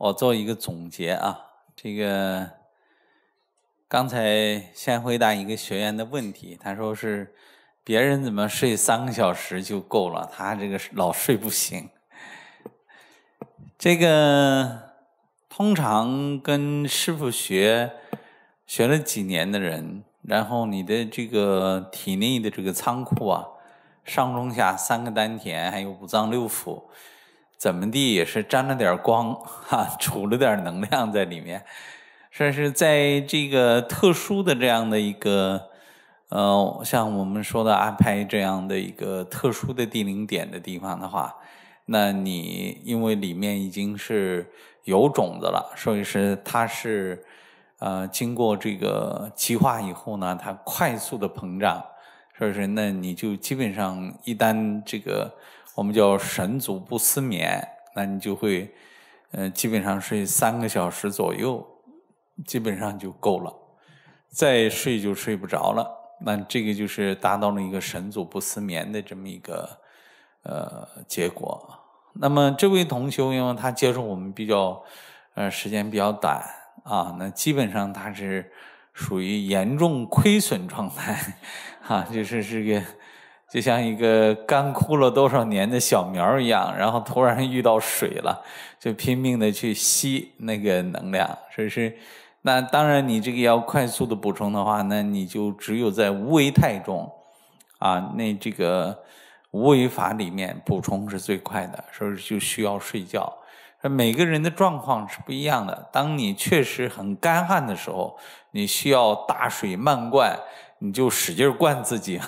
我做一个总结啊，这个刚才先回答一个学员的问题，他说是别人怎么睡三个小时就够了，他这个老睡不醒。这个通常跟师傅学学了几年的人，然后你的这个体内的这个仓库啊，上中下三个丹田，还有五脏六腑。怎么地也是沾了点光，哈，储了点能量在里面。说是在这个特殊的这样的一个，呃，像我们说的安排这样的一个特殊的地灵点的地方的话，那你因为里面已经是有种子了，所以说它是呃，经过这个极化以后呢，它快速的膨胀，所以说那你就基本上一旦这个。我们叫神足不思眠，那你就会，嗯，基本上睡三个小时左右，基本上就够了，再睡就睡不着了。那这个就是达到了一个神足不思眠的这么一个呃结果。那么这位同学，因为他接触我们比较呃时间比较短啊，那基本上他是属于严重亏损状态，哈，就是这个。就像一个干枯了多少年的小苗一样，然后突然遇到水了，就拼命的去吸那个能量。说是，那当然你这个要快速的补充的话，那你就只有在无为态中，啊，那这个无为法里面补充是最快的，所以就需要睡觉。每个人的状况是不一样的。当你确实很干旱的时候，你需要大水漫灌。你就使劲灌自己，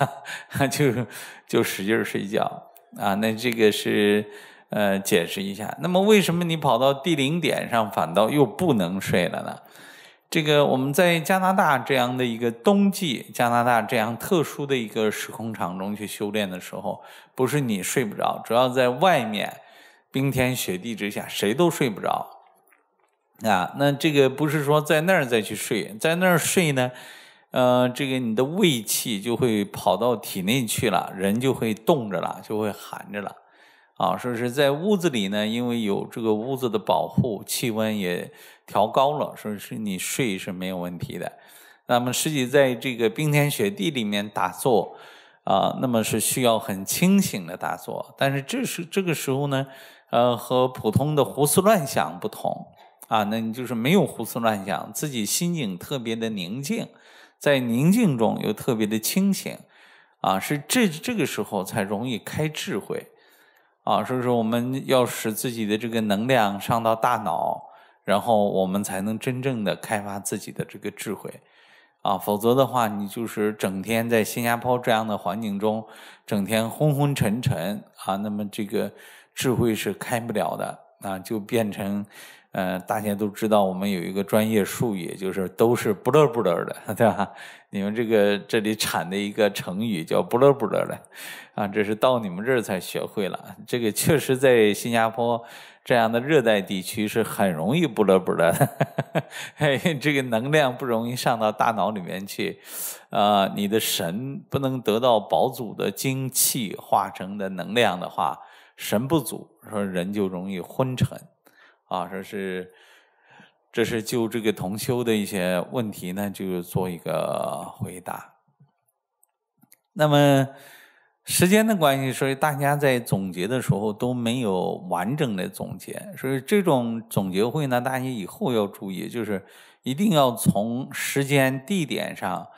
就就使劲睡觉啊！那这个是呃解释一下。那么为什么你跑到第零点上反倒又不能睡了呢？这个我们在加拿大这样的一个冬季，加拿大这样特殊的一个时空场中去修炼的时候，不是你睡不着，主要在外面冰天雪地之下谁都睡不着啊！那这个不是说在那儿再去睡，在那儿睡呢？呃，这个你的胃气就会跑到体内去了，人就会冻着了，就会寒着了。啊，说是在屋子里呢，因为有这个屋子的保护，气温也调高了，说是你睡是没有问题的。那么实际在这个冰天雪地里面打坐啊，那么是需要很清醒的打坐。但是这是这个时候呢，呃，和普通的胡思乱想不同啊，那你就是没有胡思乱想，自己心境特别的宁静。在宁静中又特别的清醒，啊，是这这个时候才容易开智慧，啊，所以说我们要使自己的这个能量上到大脑，然后我们才能真正的开发自己的这个智慧，啊，否则的话你就是整天在新加坡这样的环境中，整天昏昏沉沉，啊，那么这个智慧是开不了的。啊，就变成，呃，大家都知道，我们有一个专业术语，就是都是不勒不勒的，对吧？你们这个这里产的一个成语叫不勒不勒的，啊，这是到你们这儿才学会了。这个确实在新加坡这样的热带地区是很容易不勒不勒的，嘿，这个能量不容易上到大脑里面去，啊，你的神不能得到宝祖的精气化成的能量的话，神不足。说人就容易昏沉，啊，说是这是就这个同修的一些问题呢，就做一个回答。那么时间的关系，所以大家在总结的时候都没有完整的总结。所以这种总结会呢，大家以后要注意，就是一定要从时间、地点上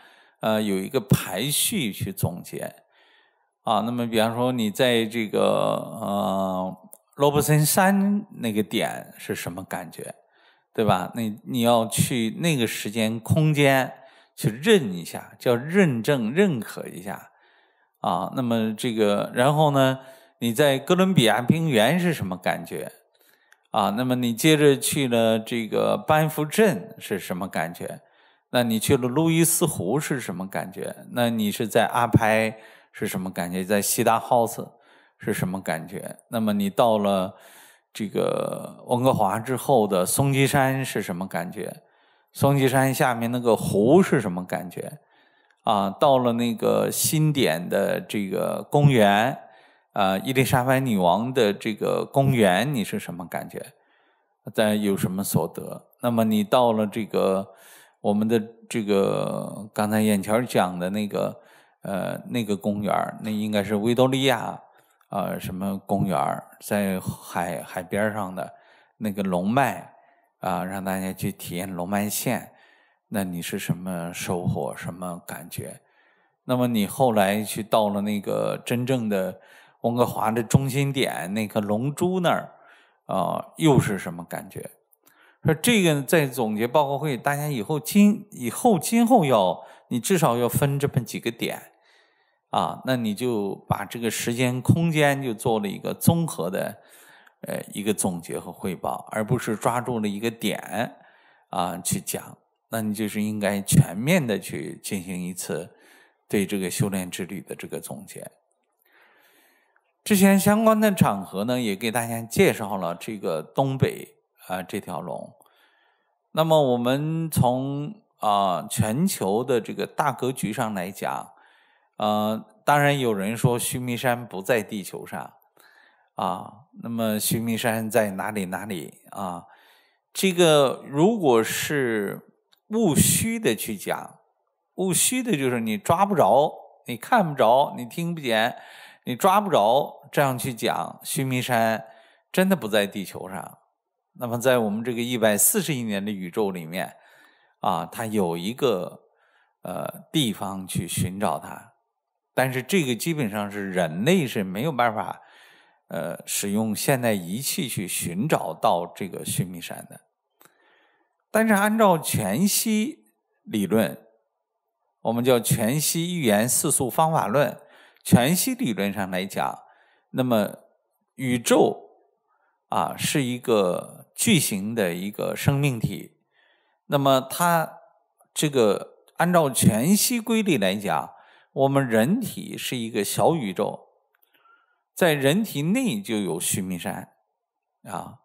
呃有一个排序去总结。啊，那么比方说你在这个呃。罗伯森山那个点是什么感觉，对吧？那你要去那个时间空间去认一下，叫认证、认可一下啊。那么这个，然后呢，你在哥伦比亚平原是什么感觉啊？那么你接着去了这个班夫镇是什么感觉？那你去了路易斯湖是什么感觉？那你是在阿拍是什么感觉？在西达 house。是什么感觉？那么你到了这个温哥华之后的松鸡山是什么感觉？松鸡山下面那个湖是什么感觉？啊，到了那个新点的这个公园，啊，伊丽莎白女王的这个公园，你是什么感觉？在有什么所得？那么你到了这个我们的这个刚才眼前讲的那个呃那个公园，那应该是维多利亚。呃，什么公园在海海边上的那个龙脉啊，让大家去体验龙脉线，那你是什么收获，什么感觉？那么你后来去到了那个真正的温哥华的中心点，那个龙珠那儿啊，又是什么感觉？说这个在总结报告会，大家以后今以后今后要，你至少要分这么几个点。啊，那你就把这个时间、空间就做了一个综合的，呃，一个总结和汇报，而不是抓住了一个点啊去讲。那你就是应该全面的去进行一次对这个修炼之旅的这个总结。之前相关的场合呢，也给大家介绍了这个东北啊这条龙。那么我们从啊全球的这个大格局上来讲。呃，当然有人说须弥山不在地球上，啊，那么须弥山在哪里？哪里啊？这个如果是务虚的去讲，务虚的就是你抓不着，你看不着，你听不见，你抓不着，这样去讲须弥山真的不在地球上。那么在我们这个一百四十亿年的宇宙里面，啊，它有一个呃地方去寻找它。但是这个基本上是人类是没有办法，呃，使用现代仪器去寻找到这个须弥山的。但是按照全息理论，我们叫全息预言四素方法论，全息理论上来讲，那么宇宙啊是一个巨型的一个生命体，那么它这个按照全息规律来讲。我们人体是一个小宇宙，在人体内就有须弥山，啊，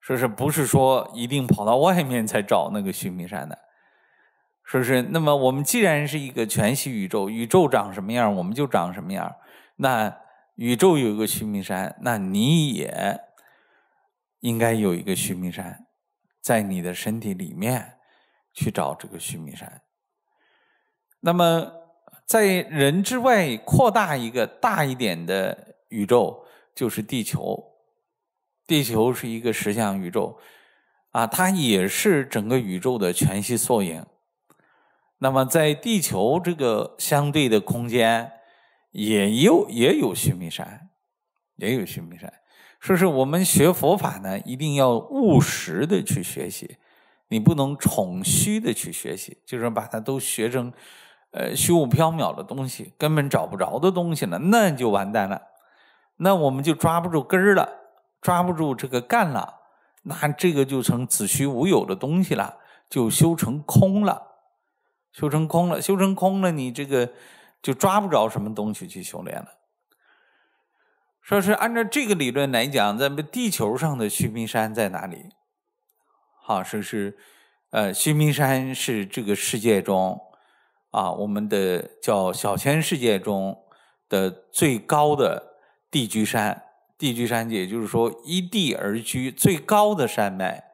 说是不是说一定跑到外面才找那个须弥山的？说是那么，我们既然是一个全息宇宙，宇宙长什么样，我们就长什么样。那宇宙有一个须弥山，那你也应该有一个须弥山，在你的身体里面去找这个须弥山。那么。在人之外扩大一个大一点的宇宙，就是地球。地球是一个实相宇宙，啊，它也是整个宇宙的全息缩影。那么，在地球这个相对的空间，也有也有须弥山，也有须弥山。说是我们学佛法呢，一定要务实的去学习，你不能宠虚的去学习，就是把它都学成。呃，虚无缥缈的东西，根本找不着的东西了，那就完蛋了。那我们就抓不住根儿了，抓不住这个干了，那这个就成子虚乌有的东西了，就修成空了，修成空了，修成空了，你这个就抓不着什么东西去修炼了。说是按照这个理论来讲，咱们地球上的须弥山在哪里？好，说是呃，须弥山是这个世界中。啊，我们的叫小千世界中的最高的地居山，地居山也就是说依地而居最高的山脉，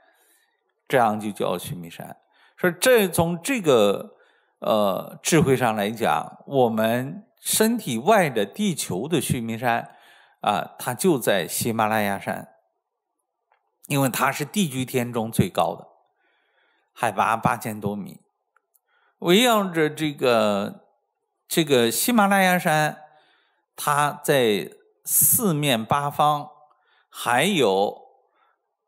这样就叫须弥山。说这从这个呃智慧上来讲，我们身体外的地球的须弥山啊，它就在喜马拉雅山，因为它是地居天中最高的，海拔八千多米。围绕着这个这个喜马拉雅山，它在四面八方还有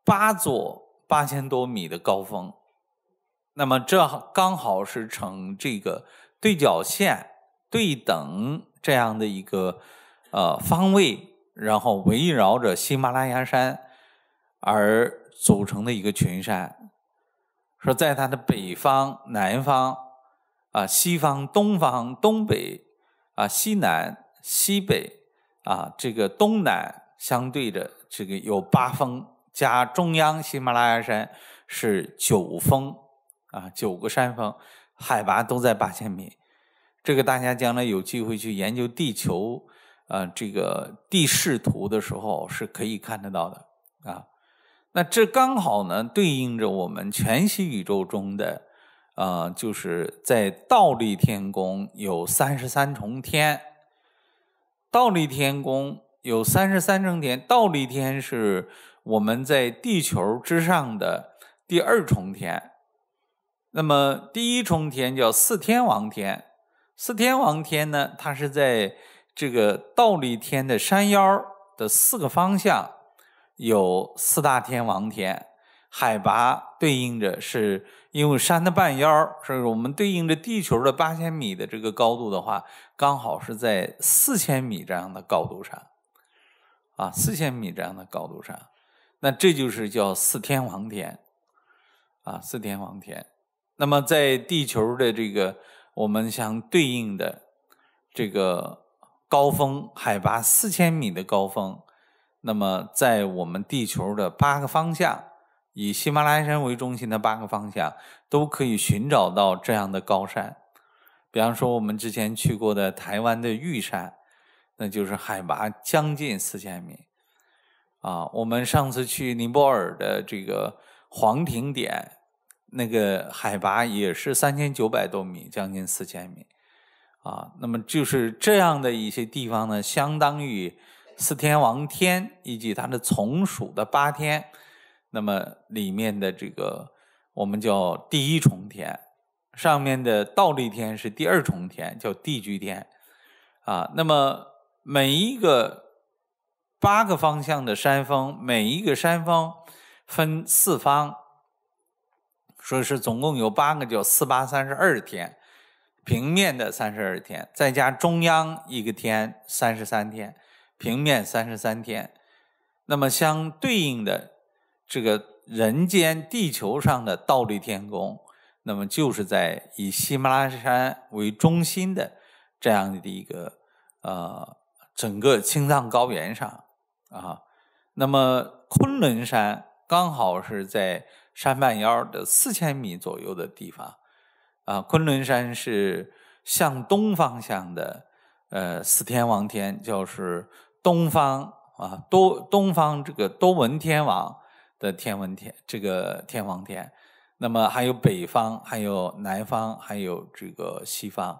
八座八千多米的高峰，那么这刚好是呈这个对角线对等这样的一个呃方位，然后围绕着喜马拉雅山而组成的一个群山。说在它的北方、南方。啊，西方、东方、东北，啊，西南、西北，啊，这个东南相对着这个有八峰，加中央喜马拉雅山是九峰，啊，九个山峰，海拔都在八千米。这个大家将来有机会去研究地球，呃，这个地势图的时候是可以看得到的，啊，那这刚好呢对应着我们全息宇宙中的。啊，就是在倒立天宫有三十三重天，倒立天宫有三十三重天，倒立天是我们在地球之上的第二重天。那么第一重天叫四天王天，四天王天呢，它是在这个倒立天的山腰的四个方向有四大天王天，海拔对应着是。因为山的半腰，是我们对应着地球的八千米的这个高度的话，刚好是在四千米这样的高度上，啊，四千米这样的高度上，那这就是叫四天王天，啊，四天王天。那么在地球的这个我们相对应的这个高峰海拔四千米的高峰，那么在我们地球的八个方向。以喜马拉雅山为中心的八个方向都可以寻找到这样的高山，比方说我们之前去过的台湾的玉山，那就是海拔将近四千米。啊，我们上次去尼泊尔的这个黄庭点，那个海拔也是三千九百多米，将近四千米。啊，那么就是这样的一些地方呢，相当于四天王天以及它的从属的八天。那么里面的这个，我们叫第一重天，上面的倒立天是第二重天，叫地居天，啊，那么每一个八个方向的山峰，每一个山峰分四方，说是总共有八个叫四八三十二天，平面的三十二天，再加中央一个天，三十三天，平面三十三天，那么相对应的。这个人间地球上的倒立天宫，那么就是在以喜马拉雅山为中心的这样的一个呃整个青藏高原上啊，那么昆仑山刚好是在山半腰的四千米左右的地方啊，昆仑山是向东方向的呃四天王天，就是东方啊多东方这个多闻天王。的天文天，这个天王天，那么还有北方，还有南方，还有这个西方，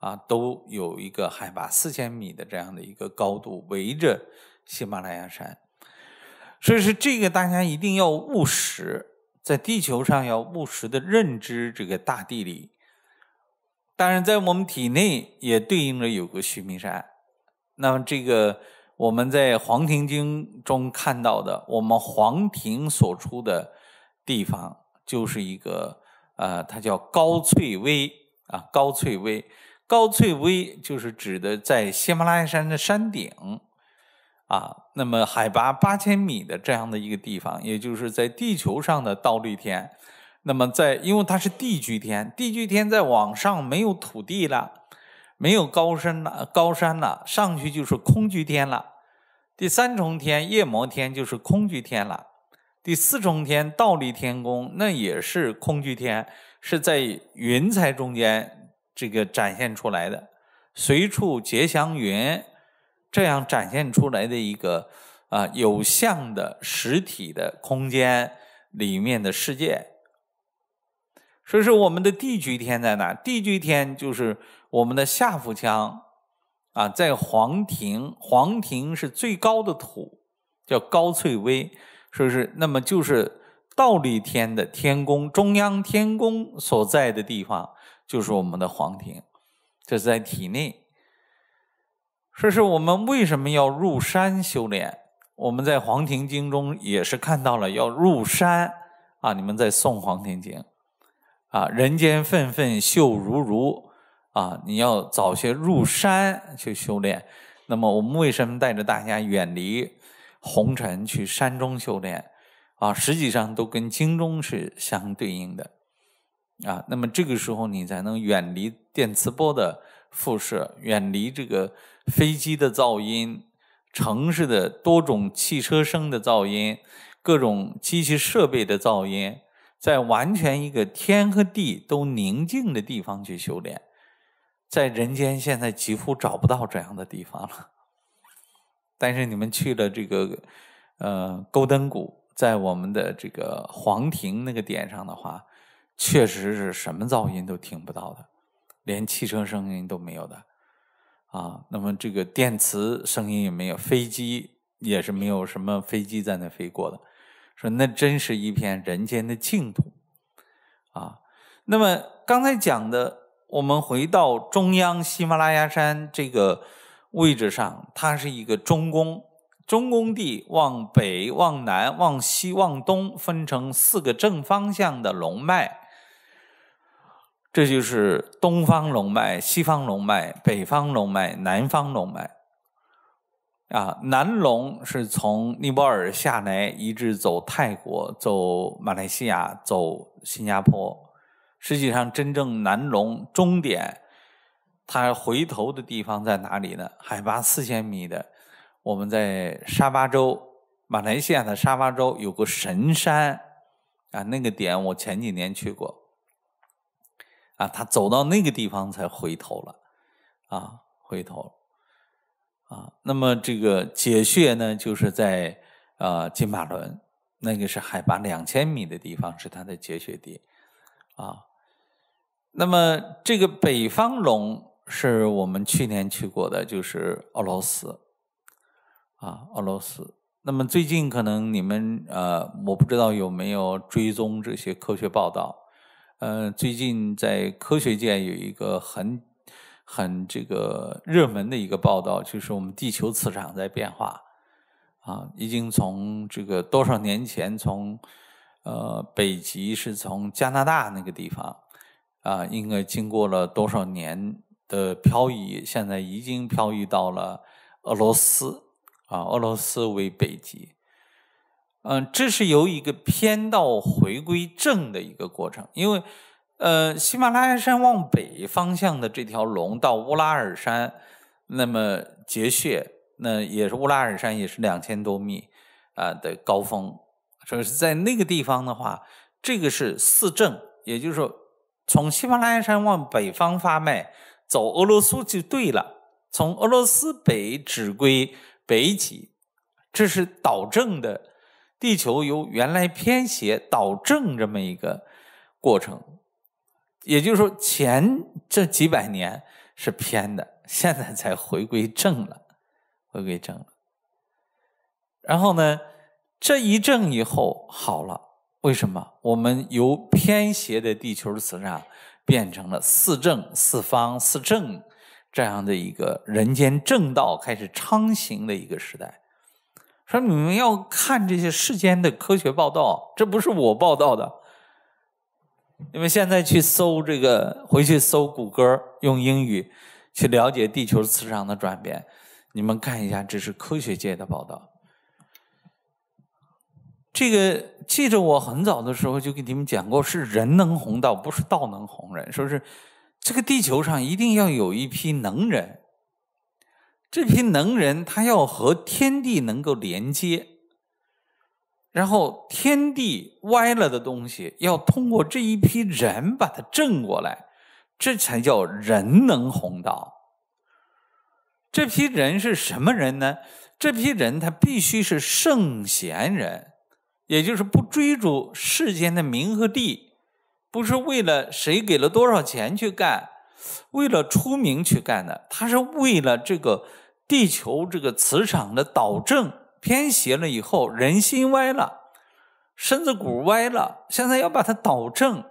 啊，都有一个海拔四千米的这样的一个高度围着喜马拉雅山，所以说这个大家一定要务实，在地球上要务实的认知这个大地理。当然，在我们体内也对应着有个须弥山，那么这个。我们在《黄庭经》中看到的，我们黄庭所出的地方，就是一个呃，它叫高翠微啊，高翠微，高翠微就是指的在喜马拉雅山的山顶啊，那么海拔八千米的这样的一个地方，也就是在地球上的倒立天。那么在，因为它是地居天，地居天在往上没有土地了，没有高山了，高山了，上去就是空居天了。第三重天夜魔天就是空居天了，第四重天倒立天宫那也是空居天，是在云彩中间这个展现出来的，随处结祥云，这样展现出来的一个啊有相的实体的空间里面的世界。所以说我们的地居天在哪？地居天就是我们的下腹腔。啊，在皇庭，皇庭是最高的土，叫高翠微，说是那么就是倒立天的天宫，中央天宫所在的地方就是我们的皇庭，这是在体内。说是我们为什么要入山修炼？我们在《黄庭经》中也是看到了要入山。啊，你们在诵《黄庭经》啊，人间愤愤秀如如。啊，你要早些入山去修炼。那么我们为什么带着大家远离红尘去山中修炼？啊，实际上都跟经中是相对应的。啊，那么这个时候你才能远离电磁波的辐射，远离这个飞机的噪音、城市的多种汽车声的噪音、各种机器设备的噪音，在完全一个天和地都宁静的地方去修炼。在人间，现在几乎找不到这样的地方了。但是你们去了这个，呃，勾登谷，在我们的这个黄庭那个点上的话，确实是什么噪音都听不到的，连汽车声音都没有的，啊，那么这个电磁声音也没有，飞机也是没有什么飞机在那飞过的。说那真是一片人间的净土，啊，那么刚才讲的。我们回到中央喜马拉雅山这个位置上，它是一个中宫，中宫地往北、往南、往西、往东分成四个正方向的龙脉，这就是东方龙脉、西方龙脉、北方龙脉、南方龙脉。啊，南龙是从尼泊尔下来，一直走泰国、走马来西亚、走新加坡。实际上，真正南龙终点，它回头的地方在哪里呢？海拔四千米的，我们在沙巴州，马来西亚的沙巴州有个神山，啊，那个点我前几年去过，啊，他走到那个地方才回头了，啊，回头，啊，那么这个解穴呢，就是在呃金马伦，那个是海拔两千米的地方，是它的解穴地，啊。那么，这个北方龙是我们去年去过的，就是俄罗斯，啊，俄罗斯。那么最近可能你们呃，我不知道有没有追踪这些科学报道。呃，最近在科学界有一个很很这个热门的一个报道，就是我们地球磁场在变化，啊，已经从这个多少年前从呃北极是从加拿大那个地方。啊，应该经过了多少年的漂移，现在已经漂移到了俄罗斯啊，俄罗斯为北极。嗯，这是由一个偏道回归正的一个过程，因为，呃，喜马拉雅山往北方向的这条龙到乌拉尔山，那么结穴，那也是乌拉尔山也是两千多米啊的高峰，所以是在那个地方的话，这个是四正，也就是说。从喜马拉雅山往北方发脉，走俄罗斯就对了。从俄罗斯北指归北极，这是导正的。地球由原来偏斜导正这么一个过程，也就是说前这几百年是偏的，现在才回归正了，回归正了。然后呢，这一正以后好了。为什么我们由偏斜的地球磁场变成了四正四方四正这样的一个人间正道开始昌行的一个时代？说你们要看这些世间的科学报道，这不是我报道的。你们现在去搜这个，回去搜谷歌，用英语去了解地球磁场的转变。你们看一下，这是科学界的报道。这个记着，我很早的时候就给你们讲过，是人能弘道，不是道能弘人。说是这个地球上一定要有一批能人，这批能人他要和天地能够连接，然后天地歪了的东西要通过这一批人把它正过来，这才叫人能弘道。这批人是什么人呢？这批人他必须是圣贤人。也就是不追逐世间的名和利，不是为了谁给了多少钱去干，为了出名去干的，他是为了这个地球这个磁场的导正偏斜了以后人心歪了，身子骨歪了，现在要把它导正，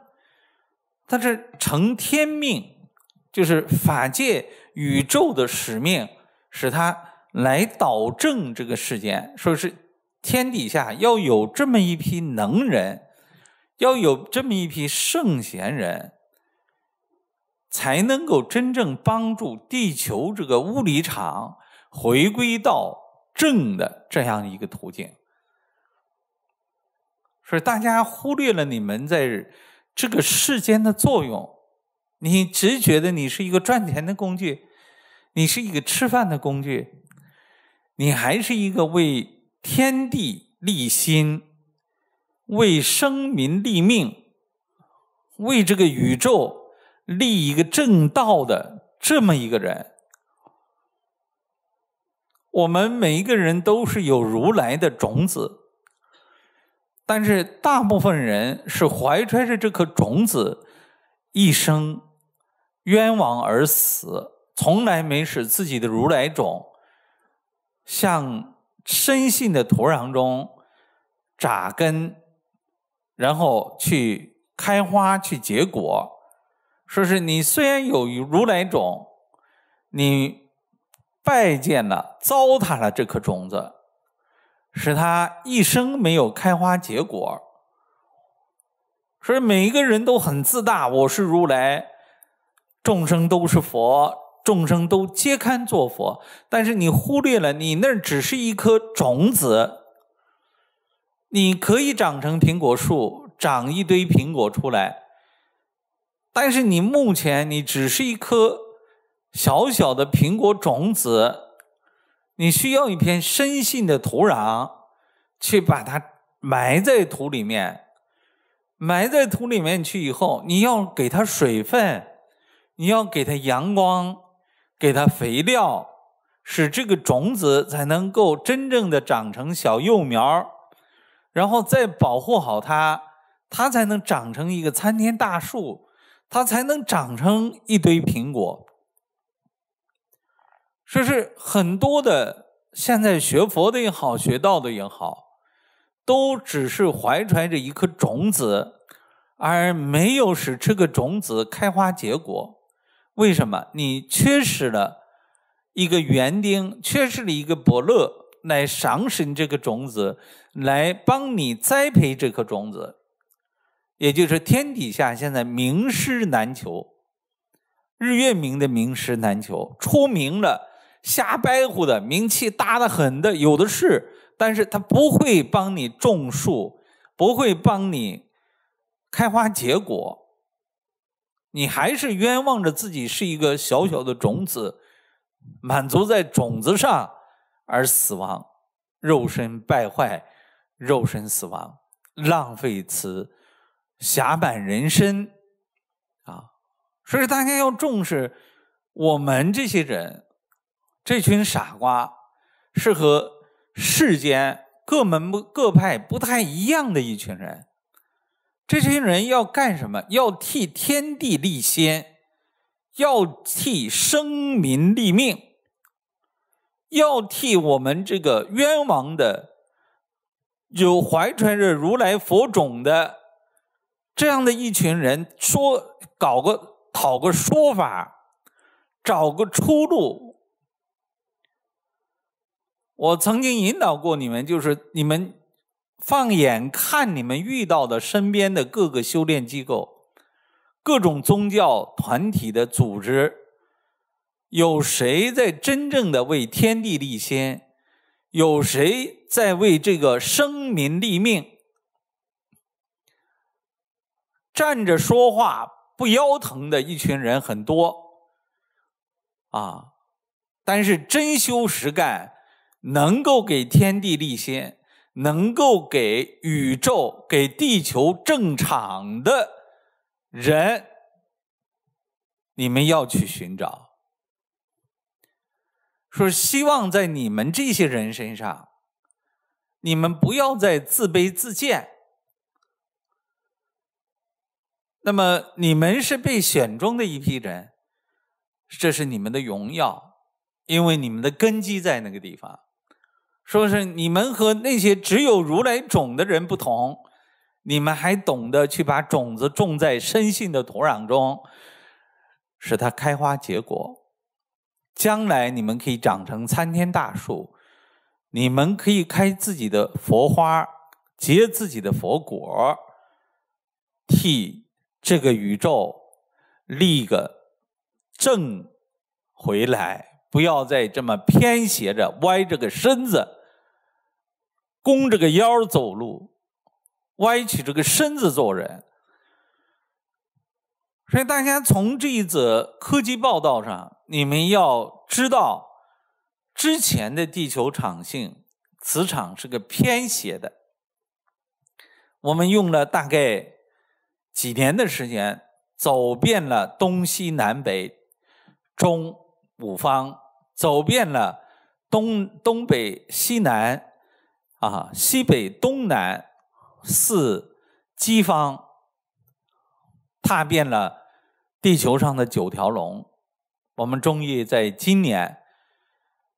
它是成天命，就是法界宇宙的使命，使它来导正这个世间，说是。天底下要有这么一批能人，要有这么一批圣贤人，才能够真正帮助地球这个物理场回归到正的这样一个途径。所以大家忽略了你们在这个世间的作用，你只觉得你是一个赚钱的工具，你是一个吃饭的工具，你还是一个为。天地立心，为生民立命，为这个宇宙立一个正道的这么一个人，我们每一个人都是有如来的种子，但是大部分人是怀揣着这颗种子一生冤枉而死，从来没使自己的如来种像。深信的土壤中扎根，然后去开花、去结果。说是你虽然有如来种，你拜见了，糟蹋了这颗种子，使他一生没有开花结果。所以每一个人都很自大，我是如来，众生都是佛。众生都皆堪作佛，但是你忽略了，你那只是一颗种子，你可以长成苹果树，长一堆苹果出来。但是你目前你只是一颗小小的苹果种子，你需要一片深信的土壤，去把它埋在土里面，埋在土里面去以后，你要给它水分，你要给它阳光。给它肥料，使这个种子才能够真正的长成小幼苗，然后再保护好它，它才能长成一个参天大树，它才能长成一堆苹果。说是很多的，现在学佛的也好，学道的也好，都只是怀揣着一颗种子，而没有使这个种子开花结果。为什么你缺失了一个园丁，缺失了一个伯乐来赏识你这个种子，来帮你栽培这颗种子？也就是天底下现在名师难求，日月明的名师难求，出名了、瞎掰乎的、名气大的很的有的是，但是他不会帮你种树，不会帮你开花结果。你还是冤枉着自己是一个小小的种子，满足在种子上而死亡，肉身败坏，肉身死亡，浪费此侠板人生啊！所以大家要重视我们这些人，这群傻瓜是和世间各门各派不太一样的一群人。这些人要干什么？要替天地立先，要替生民立命，要替我们这个冤枉的、有怀揣着如来佛种的这样的一群人说，搞个讨个说法，找个出路。我曾经引导过你们，就是你们。放眼看你们遇到的身边的各个修炼机构、各种宗教团体的组织，有谁在真正的为天地立心？有谁在为这个生民立命？站着说话不腰疼的一群人很多，啊！但是真修实干，能够给天地立心。能够给宇宙、给地球正常的，人，你们要去寻找。说希望在你们这些人身上，你们不要再自卑自贱。那么，你们是被选中的一批人，这是你们的荣耀，因为你们的根基在那个地方。说是你们和那些只有如来种的人不同，你们还懂得去把种子种在深信的土壤中，使它开花结果，将来你们可以长成参天大树，你们可以开自己的佛花，结自己的佛果，替这个宇宙立个正回来。不要再这么偏斜着、歪着个身子、弓着个腰走路，歪曲这个身子做人。所以大家从这一则科技报道上，你们要知道，之前的地球场性磁场是个偏斜的。我们用了大概几年的时间，走遍了东西南北中五方。走遍了东东北西南啊西北东南四西方，踏遍了地球上的九条龙，我们终于在今年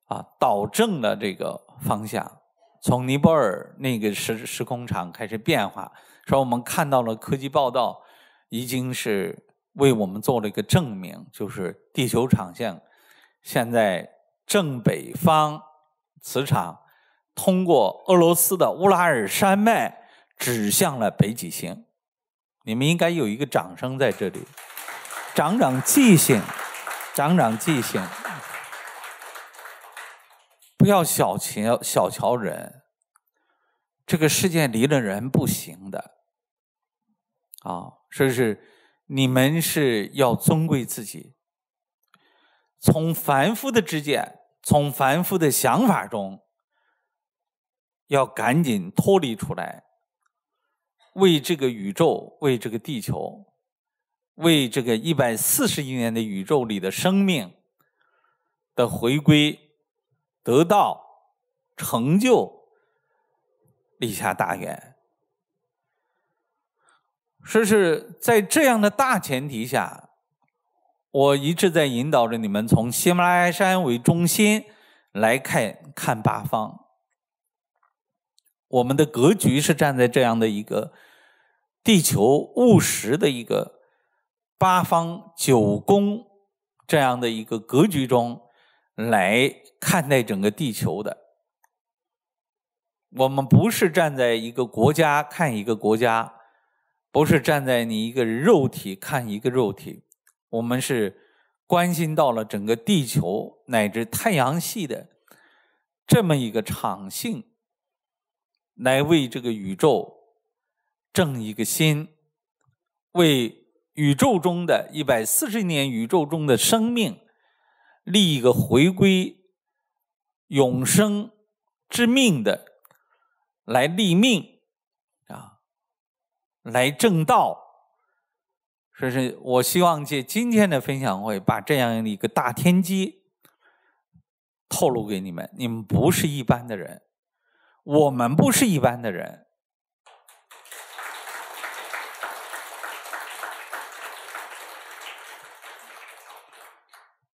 啊导正了这个方向，从尼泊尔那个时时空场开始变化，说我们看到了科技报道，已经是为我们做了一个证明，就是地球场线。现在正北方磁场通过俄罗斯的乌拉尔山脉指向了北极星，你们应该有一个掌声在这里，长长记性，长长记性，不要小瞧小瞧人，这个世界离了人不行的，啊，所以是你们是要尊贵自己。从凡夫的知见、从凡夫的想法中，要赶紧脱离出来，为这个宇宙，为这个地球，为这个一百四十亿年的宇宙里的生命的回归、得到、成就立下大愿。说是在这样的大前提下。我一直在引导着你们，从喜马拉雅山为中心来看看八方。我们的格局是站在这样的一个地球务实的一个八方九宫这样的一个格局中来看待整个地球的。我们不是站在一个国家看一个国家，不是站在你一个肉体看一个肉体。我们是关心到了整个地球乃至太阳系的这么一个场性，来为这个宇宙正一个心，为宇宙中的一百四十年宇宙中的生命立一个回归永生之命的来立命啊，来正道。说是我希望借今天的分享会，把这样一个大天机透露给你们。你们不是一般的人，我们不是一般的人。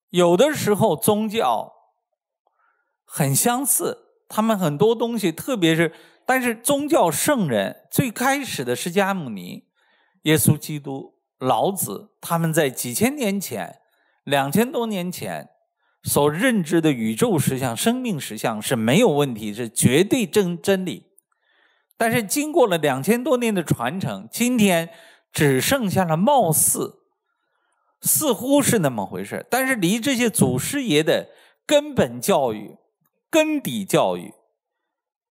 有的时候宗教很相似，他们很多东西，特别是，但是宗教圣人最开始的释迦牟尼、耶稣基督。老子他们在几千年前、两千多年前所认知的宇宙实相、生命实相是没有问题，是绝对真真理。但是经过了两千多年的传承，今天只剩下了貌似、似乎是那么回事，但是离这些祖师爷的根本教育、根底教育、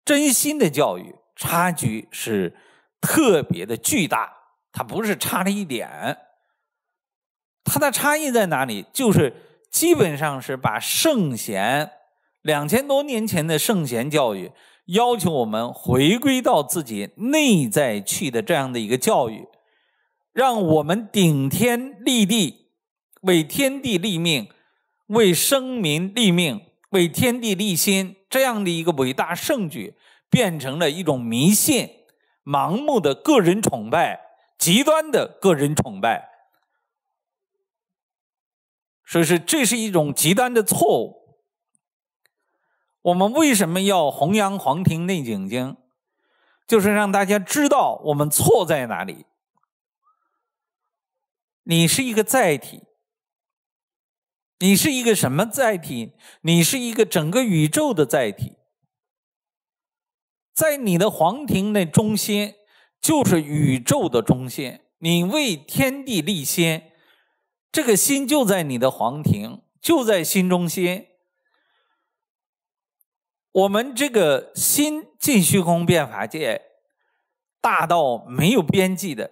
真心的教育，差距是特别的巨大。它不是差了一点，它的差异在哪里？就是基本上是把圣贤两千多年前的圣贤教育，要求我们回归到自己内在去的这样的一个教育，让我们顶天立地，为天地立命，为生民立命，为天地立心这样的一个伟大圣举，变成了一种迷信、盲目的个人崇拜。极端的个人崇拜，所以说这是一种极端的错误。我们为什么要弘扬《黄庭内景经》？就是让大家知道我们错在哪里。你是一个载体，你是一个什么载体？你是一个整个宇宙的载体，在你的黄庭内中心。就是宇宙的中心，你为天地立心，这个心就在你的皇庭，就在心中心。我们这个心进虚空变法界，大到没有边际的，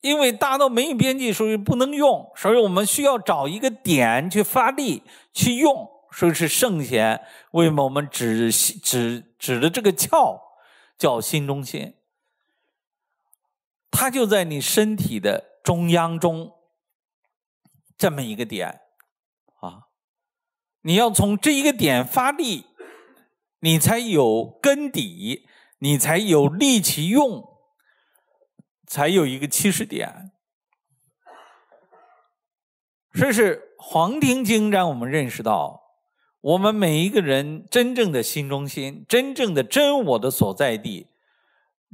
因为大到没有边际，所以不能用，所以我们需要找一个点去发力去用，所以是圣贤为我们指指指的这个窍叫心中心。它就在你身体的中央中，这么一个点啊！你要从这一个点发力，你才有根底，你才有力气用，才有一个起始点。这是《黄庭经》让我们认识到，我们每一个人真正的心中心，真正的真我的所在地，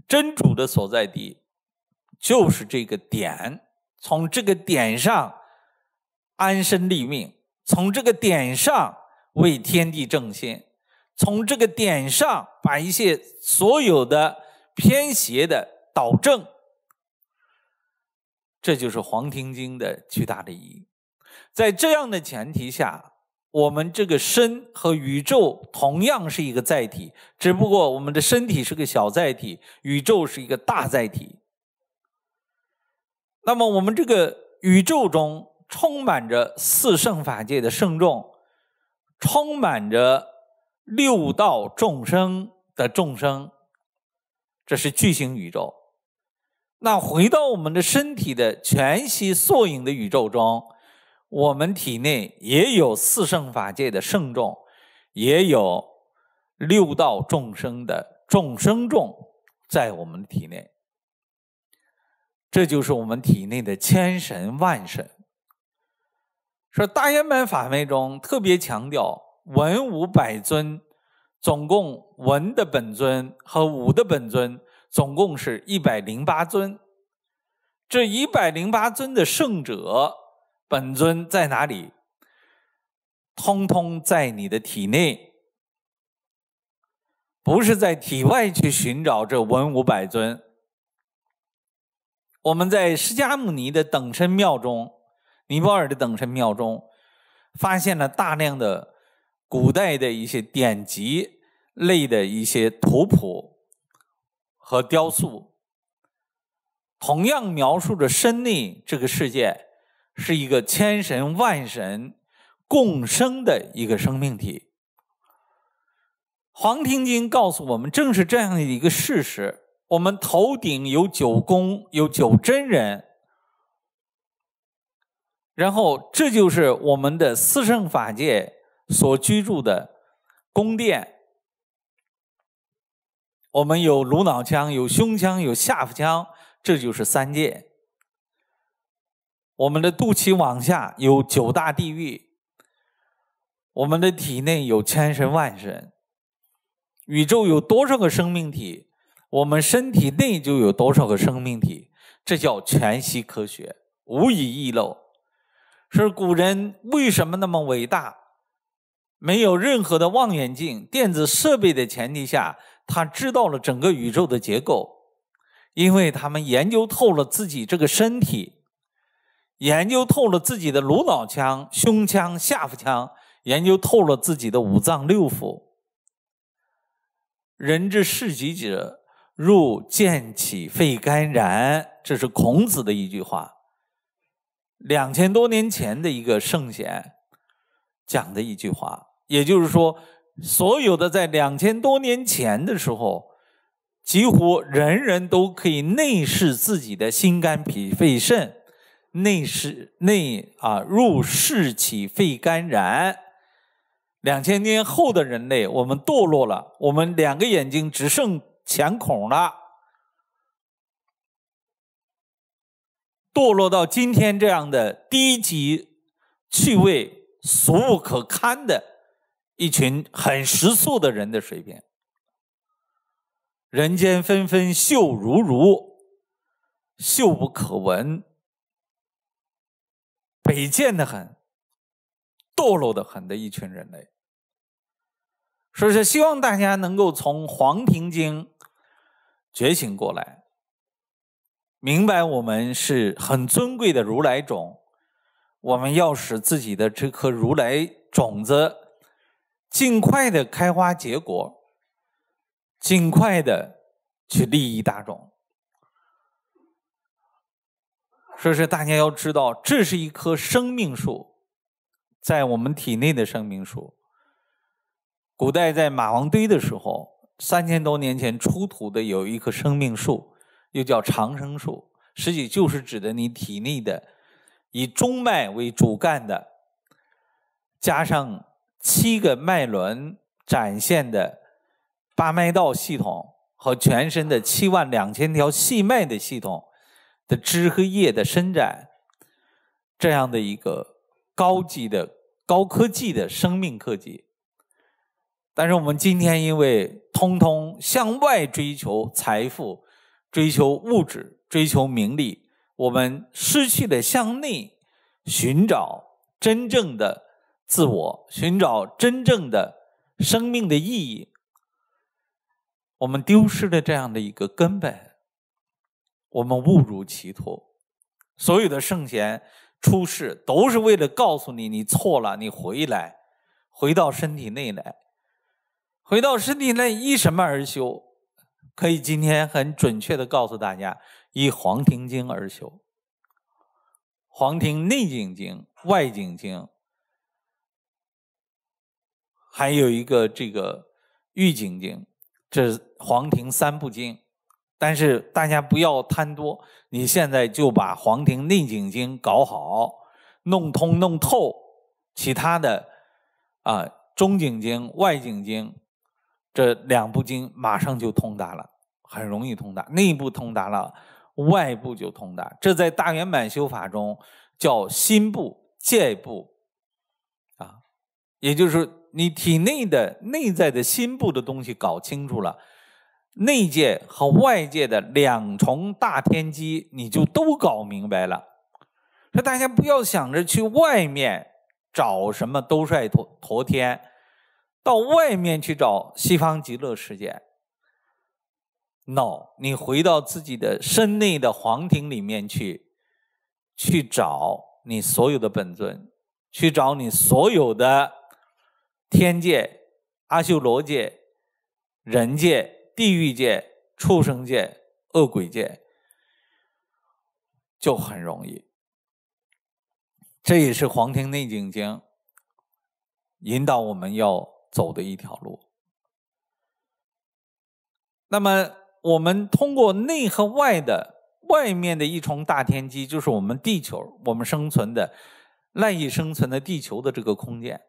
真主的所在地。就是这个点，从这个点上安身立命，从这个点上为天地正心，从这个点上把一些所有的偏邪的导正，这就是《黄庭经》的巨大利益。在这样的前提下，我们这个身和宇宙同样是一个载体，只不过我们的身体是个小载体，宇宙是一个大载体。那么，我们这个宇宙中充满着四圣法界的圣众，充满着六道众生的众生，这是巨型宇宙。那回到我们的身体的全息缩影的宇宙中，我们体内也有四圣法界的圣众，也有六道众生的众生众在我们体内。这就是我们体内的千神万神。说《大圆满法门》中特别强调，文武百尊，总共文的本尊和武的本尊，总共是一百零八尊。这一百零八尊的圣者本尊在哪里？通通在你的体内，不是在体外去寻找这文武百尊。我们在释迦牟尼的等身庙中，尼泊尔的等身庙中，发现了大量的古代的一些典籍类的一些图谱和雕塑，同样描述着身内这个世界是一个千神万神共生的一个生命体。黄庭经告诉我们，正是这样的一个事实。我们头顶有九宫，有九真人，然后这就是我们的四圣法界所居住的宫殿。我们有颅脑腔，有胸腔，有下腹腔，这就是三界。我们的肚脐往下有九大地狱，我们的体内有千神万神，宇宙有多少个生命体？我们身体内就有多少个生命体？这叫全息科学，无以遗漏。说古人为什么那么伟大？没有任何的望远镜、电子设备的前提下，他知道了整个宇宙的结构，因为他们研究透了自己这个身体，研究透了自己的颅脑腔、胸腔、下腹腔，研究透了自己的五脏六腑。人之视己者。入见起肺肝燃，这是孔子的一句话，两千多年前的一个圣贤讲的一句话。也就是说，所有的在两千多年前的时候，几乎人人都可以内视自己的心肝脾肺肾，内视内啊，入视起肺肝燃。两千年后的人类，我们堕落了，我们两个眼睛只剩。浅孔的，堕落到今天这样的低级趣味、俗不可堪的一群很食素的人的水平，人间纷纷秀如如，秀不可闻，卑贱的很，堕落的很的一群人类，所以说希望大家能够从《黄庭经》。觉醒过来，明白我们是很尊贵的如来种，我们要使自己的这颗如来种子尽快的开花结果，尽快的去利益大众。说是大家要知道，这是一棵生命树，在我们体内的生命树。古代在马王堆的时候。三千多年前出土的有一棵生命树，又叫长生树，实际就是指的你体内的以中脉为主干的，加上七个脉轮展现的八脉道系统和全身的七万两千条细脉的系统的枝和叶的伸展，这样的一个高级的高科技的生命科技。但是我们今天因为通通向外追求财富、追求物质、追求名利，我们失去了向内寻找真正的自我，寻找真正的生命的意义。我们丢失了这样的一个根本，我们误入歧途。所有的圣贤出世都是为了告诉你：你错了，你回来，回到身体内来。回到身体内，依什么而修？可以今天很准确的告诉大家，依《黄庭经》而修，《黄庭内景经》、《外景经》，还有一个这个《玉景经》，这是《黄庭三部经》。但是大家不要贪多，你现在就把《黄庭内景经》搞好、弄通、弄透，其他的啊，《中景经》、《外景经》。这两部经马上就通达了，很容易通达。内部通达了，外部就通达。这在大圆满修法中叫心部、界部，啊，也就是你体内的内在的心部的东西搞清楚了，内界和外界的两重大天机你就都搞明白了。说大家不要想着去外面找什么兜率陀陀天。到外面去找西方极乐世界？no，你回到自己的身内的皇庭里面去，去找你所有的本尊，去找你所有的天界、阿修罗界、人界、地狱界、畜生界、恶鬼界，就很容易。这也是《黄庭内景经》引导我们要。走的一条路。那么，我们通过内和外的外面的一重大天机，就是我们地球，我们生存的、赖以生存的地球的这个空间。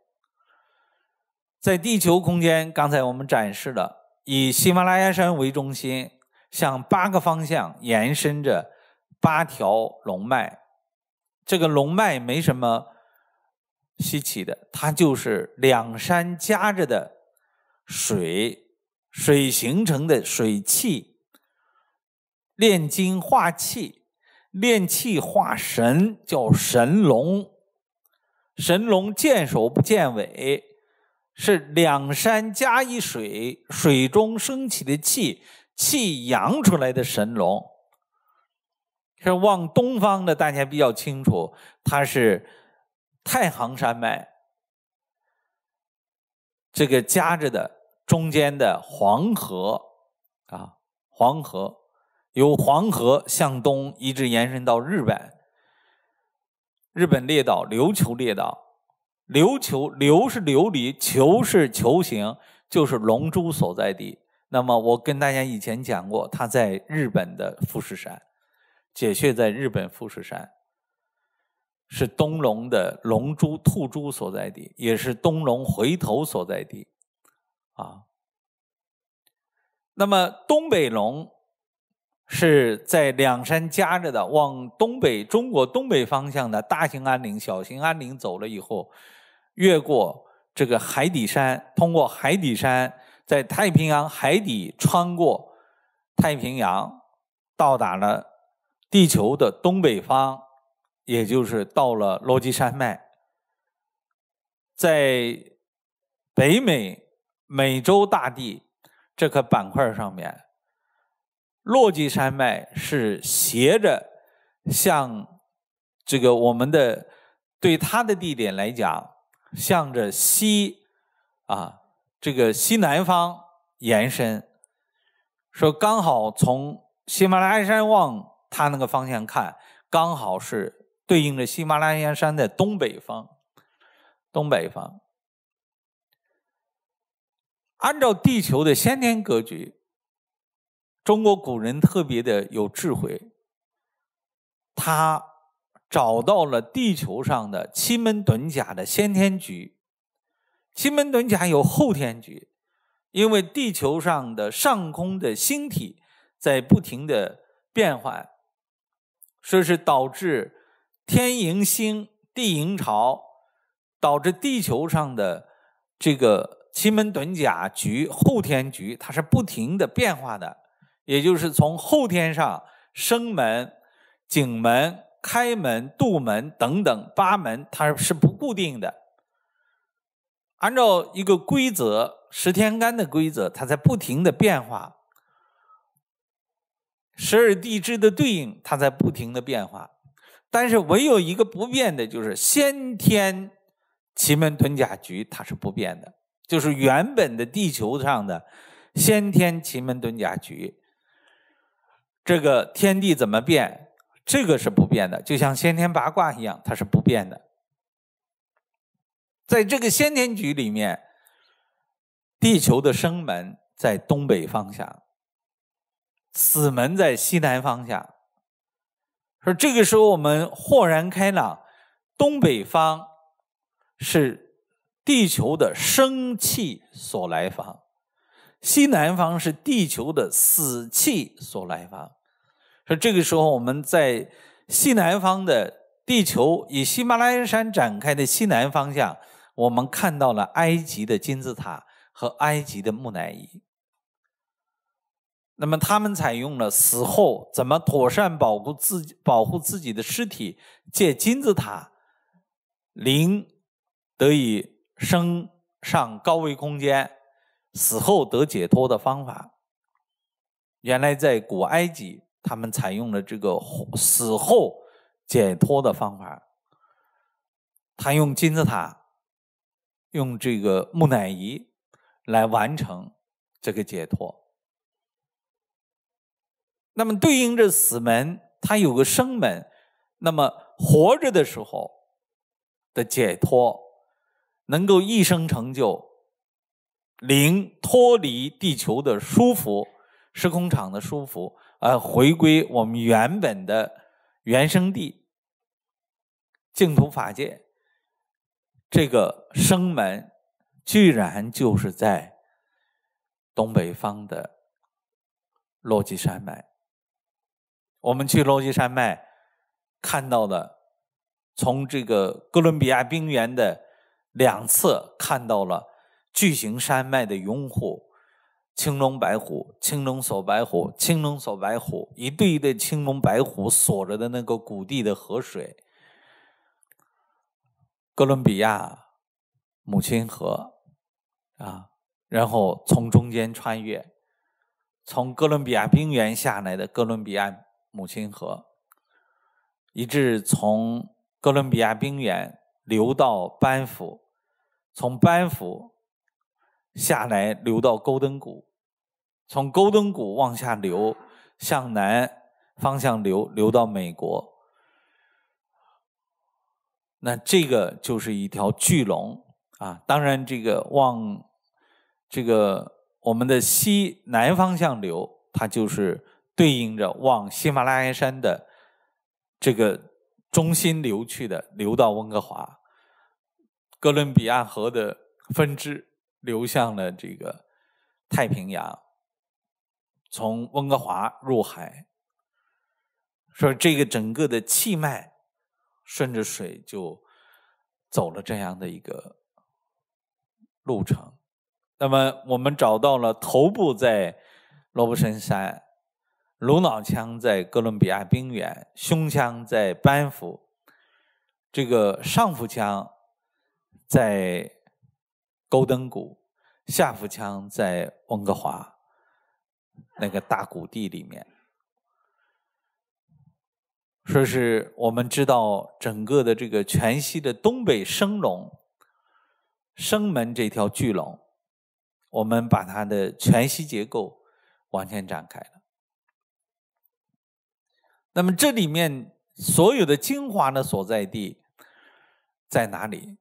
在地球空间，刚才我们展示了以喜马拉雅山为中心，向八个方向延伸着八条龙脉。这个龙脉没什么。吸气的，它就是两山夹着的水，水形成的水气，炼金化气，炼气化神，叫神龙。神龙见首不见尾，是两山加一水，水中升起的气，气扬出来的神龙。是往东方的，大家比较清楚，它是。太行山脉，这个夹着的中间的黄河啊，黄河由黄河向东一直延伸到日本，日本列岛、琉球列岛，琉球琉是琉璃，球是球形，就是龙珠所在地。那么我跟大家以前讲过，它在日本的富士山，解穴在日本富士山。是东龙的龙珠、兔珠所在地，也是东龙回头所在地，啊。那么东北龙是在两山夹着的，往东北中国东北方向的大型安岭、小型安岭走了以后，越过这个海底山，通过海底山，在太平洋海底穿过太平洋，到达了地球的东北方。也就是到了落基山脉，在北美美洲大地这个板块上面，落基山脉是斜着向这个我们的对它的地点来讲，向着西啊这个西南方延伸，说刚好从喜马拉雅山往它那个方向看，刚好是。对应着喜马拉雅山的东北方，东北方。按照地球的先天格局，中国古人特别的有智慧，他找到了地球上的奇门遁甲的先天局。奇门遁甲有后天局，因为地球上的上空的星体在不停的变换，说是导致。天迎星，地迎朝，导致地球上的这个奇门遁甲局、后天局，它是不停的变化的。也就是从后天上生门、景门、开门、杜门等等八门，它是不固定的。按照一个规则，十天干的规则，它在不停的变化；十二地支的对应，它在不停的变化。但是，唯有一个不变的就是先天奇门遁甲局，它是不变的，就是原本的地球上的先天奇门遁甲局。这个天地怎么变，这个是不变的，就像先天八卦一样，它是不变的。在这个先天局里面，地球的生门在东北方向，死门在西南方向。说这个时候我们豁然开朗，东北方是地球的生气所来方，西南方是地球的死气所来方。说这个时候我们在西南方的地球，以喜马拉雅山展开的西南方向，我们看到了埃及的金字塔和埃及的木乃伊。那么，他们采用了死后怎么妥善保护自己、保护自己的尸体，借金字塔灵得以升上高维空间，死后得解脱的方法。原来在古埃及，他们采用了这个死后解脱的方法，他用金字塔、用这个木乃伊来完成这个解脱。那么，对应着死门，它有个生门。那么活着的时候的解脱，能够一生成就灵脱离地球的束缚、时空场的束缚，而回归我们原本的原生地——净土法界。这个生门，居然就是在东北方的落基山脉。我们去洛基山脉看到的，从这个哥伦比亚冰原的两侧看到了巨型山脉的拥护，青龙白虎，青龙锁白虎，青龙锁白虎，一对一对青龙白虎锁着的那个谷地的河水，哥伦比亚母亲河，啊，然后从中间穿越，从哥伦比亚冰原下来的哥伦比亚。母亲河，以直从哥伦比亚冰原流到班夫，从班夫下来流到沟登谷，从沟登谷往下流，向南方向流，流到美国。那这个就是一条巨龙啊！当然，这个往这个我们的西南方向流，它就是。对应着往喜马拉雅山的这个中心流去的，流到温哥华，哥伦比亚河的分支流向了这个太平洋，从温哥华入海，说这个整个的气脉顺着水就走了这样的一个路程。那么我们找到了头部在罗布森山。颅脑腔在哥伦比亚冰原，胸腔在班夫，这个上腹腔在高登谷，下腹腔在温哥华那个大谷地里面。说是我们知道整个的这个全息的东北生龙，生门这条巨龙，我们把它的全息结构完全展开了。那么，这里面所有的精华的所在地在哪里？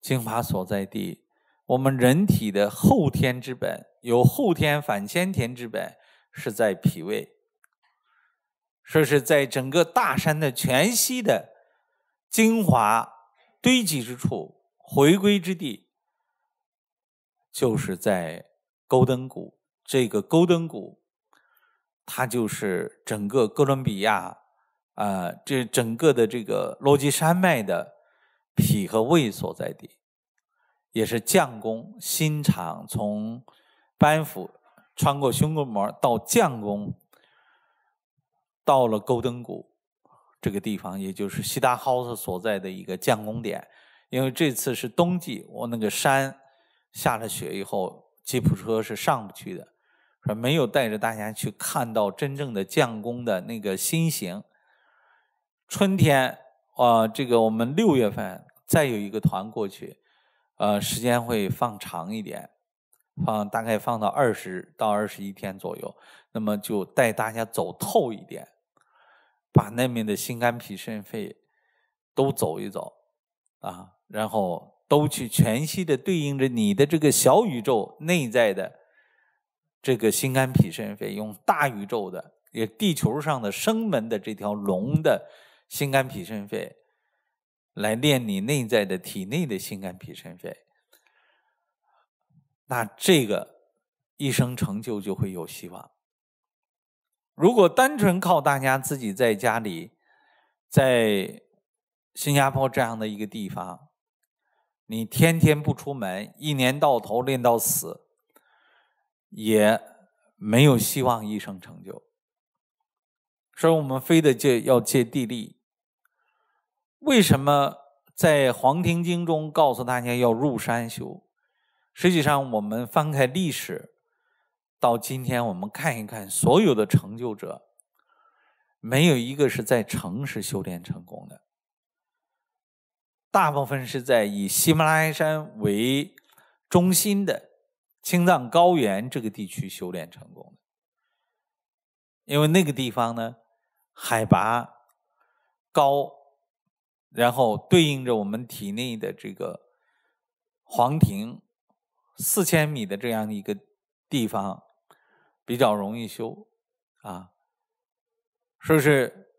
精华所在地，我们人体的后天之本，有后天反先天之本，是在脾胃。说是在整个大山的全息的精华堆积之处，回归之地，就是在勾登谷。这个勾登谷。它就是整个哥伦比亚，啊，这整个的这个洛基山脉的脾和胃所在地，也是将工，心肠从班府穿过胸膈膜到将工。到了沟登谷这个地方，也就是西达豪斯所在的一个将工点。因为这次是冬季，我那个山下了雪以后，吉普车是上不去的。没有带着大家去看到真正的降功的那个心形。春天，啊，这个我们六月份再有一个团过去，呃，时间会放长一点，放大概放到二十到二十一天左右，那么就带大家走透一点，把那边的心肝脾肾肺都走一走，啊，然后都去全息的对应着你的这个小宇宙内在的。这个心肝脾肾肺用大宇宙的也地球上的生门的这条龙的心肝脾肾肺来练你内在的体内的心肝脾肾肺，那这个一生成就就会有希望。如果单纯靠大家自己在家里，在新加坡这样的一个地方，你天天不出门，一年到头练到死。也没有希望一生成就，所以我们非得借要借地利。为什么在《黄庭经》中告诉大家要入山修？实际上，我们翻开历史，到今天我们看一看，所有的成就者，没有一个是在城市修炼成功的，大部分是在以喜马拉雅山为中心的。青藏高原这个地区修炼成功的，因为那个地方呢，海拔高，然后对应着我们体内的这个黄庭四千米的这样一个地方比较容易修啊，说是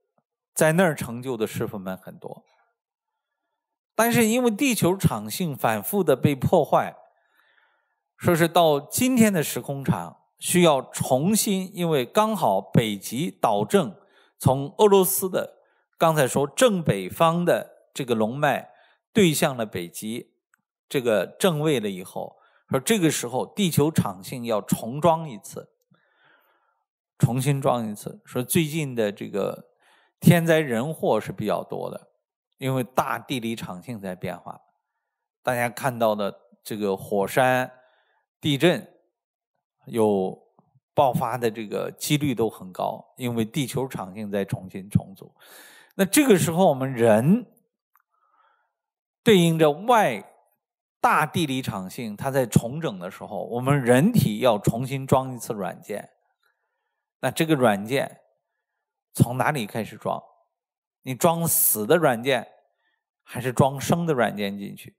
在那儿成就的师傅们很多，但是因为地球场性反复的被破坏。说是到今天的时空场需要重新，因为刚好北极导正，从俄罗斯的刚才说正北方的这个龙脉对向了北极，这个正位了以后，说这个时候地球场性要重装一次，重新装一次。说最近的这个天灾人祸是比较多的，因为大地理场性在变化，大家看到的这个火山。地震有爆发的这个几率都很高，因为地球场性在重新重组。那这个时候，我们人对应着外大地理场性，它在重整的时候，我们人体要重新装一次软件。那这个软件从哪里开始装？你装死的软件，还是装生的软件进去？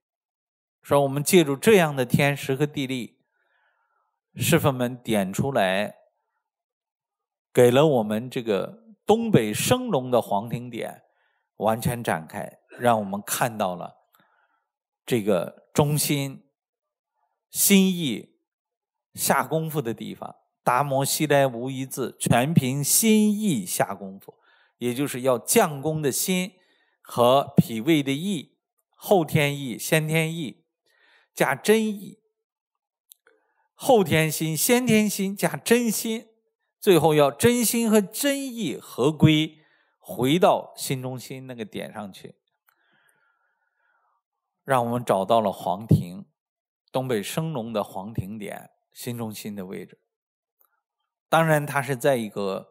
说我们借助这样的天时和地利。师傅们点出来，给了我们这个东北升龙的黄庭点完全展开，让我们看到了这个中心心意下功夫的地方。达摩西来无一字，全凭心意下功夫，也就是要降功的心和脾胃的意，后天意、先天意加真意。后天心、先天心加真心，最后要真心和真意合归，回到心中心那个点上去，让我们找到了黄庭，东北升龙的黄庭点，心中心的位置。当然，它是在一个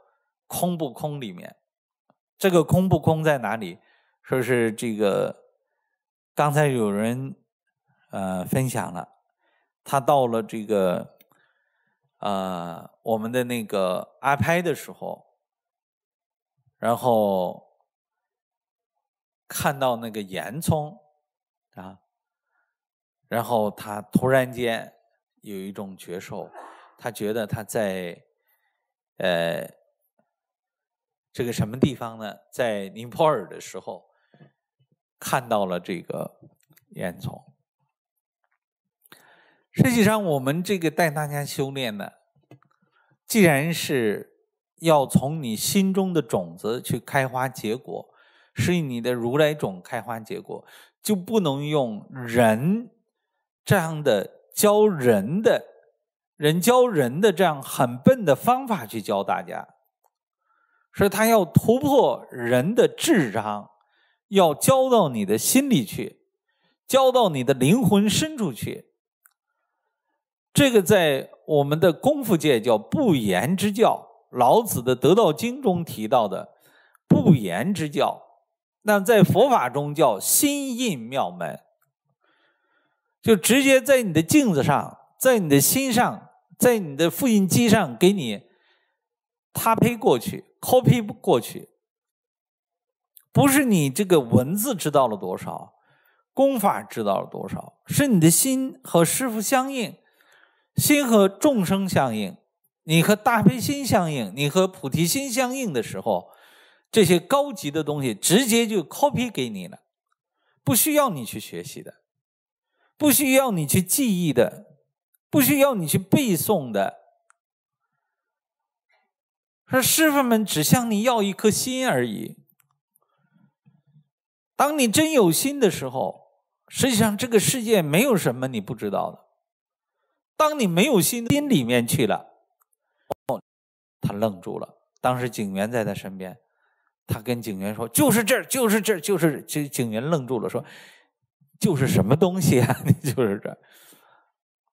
空不空里面。这个空不空在哪里？说是这个，刚才有人呃分享了。他到了这个，啊，我们的那个阿拍的时候，然后看到那个烟囱啊，然后他突然间有一种觉受，他觉得他在，呃，这个什么地方呢？在尼泊尔的时候看到了这个烟囱。实际上，我们这个带大家修炼呢，既然是要从你心中的种子去开花结果，是你的如来种开花结果，就不能用人这样的教人的人教人的这样很笨的方法去教大家。所以，他要突破人的智商，要教到你的心里去，教到你的灵魂深处去。这个在我们的功夫界叫不言之教，《老子的得道经》中提到的不言之教，那在佛法中叫心印妙门，就直接在你的镜子上，在你的心上，在你的复印机上给你他 o 过去，copy 过去，不是你这个文字知道了多少，功法知道了多少，是你的心和师傅相应。心和众生相应，你和大悲心相应，你和菩提心相应的时候，这些高级的东西直接就 copy 给你了，不需要你去学习的，不需要你去记忆的，不需要你去背诵的。说师傅们只向你要一颗心而已。当你真有心的时候，实际上这个世界没有什么你不知道的。当你没有心，心里面去了，哦，他愣住了。当时警员在他身边，他跟警员说：“就是这儿，就是这儿，就是。”这。”警员愣住了，说：“就是什么东西啊？你 就是这。”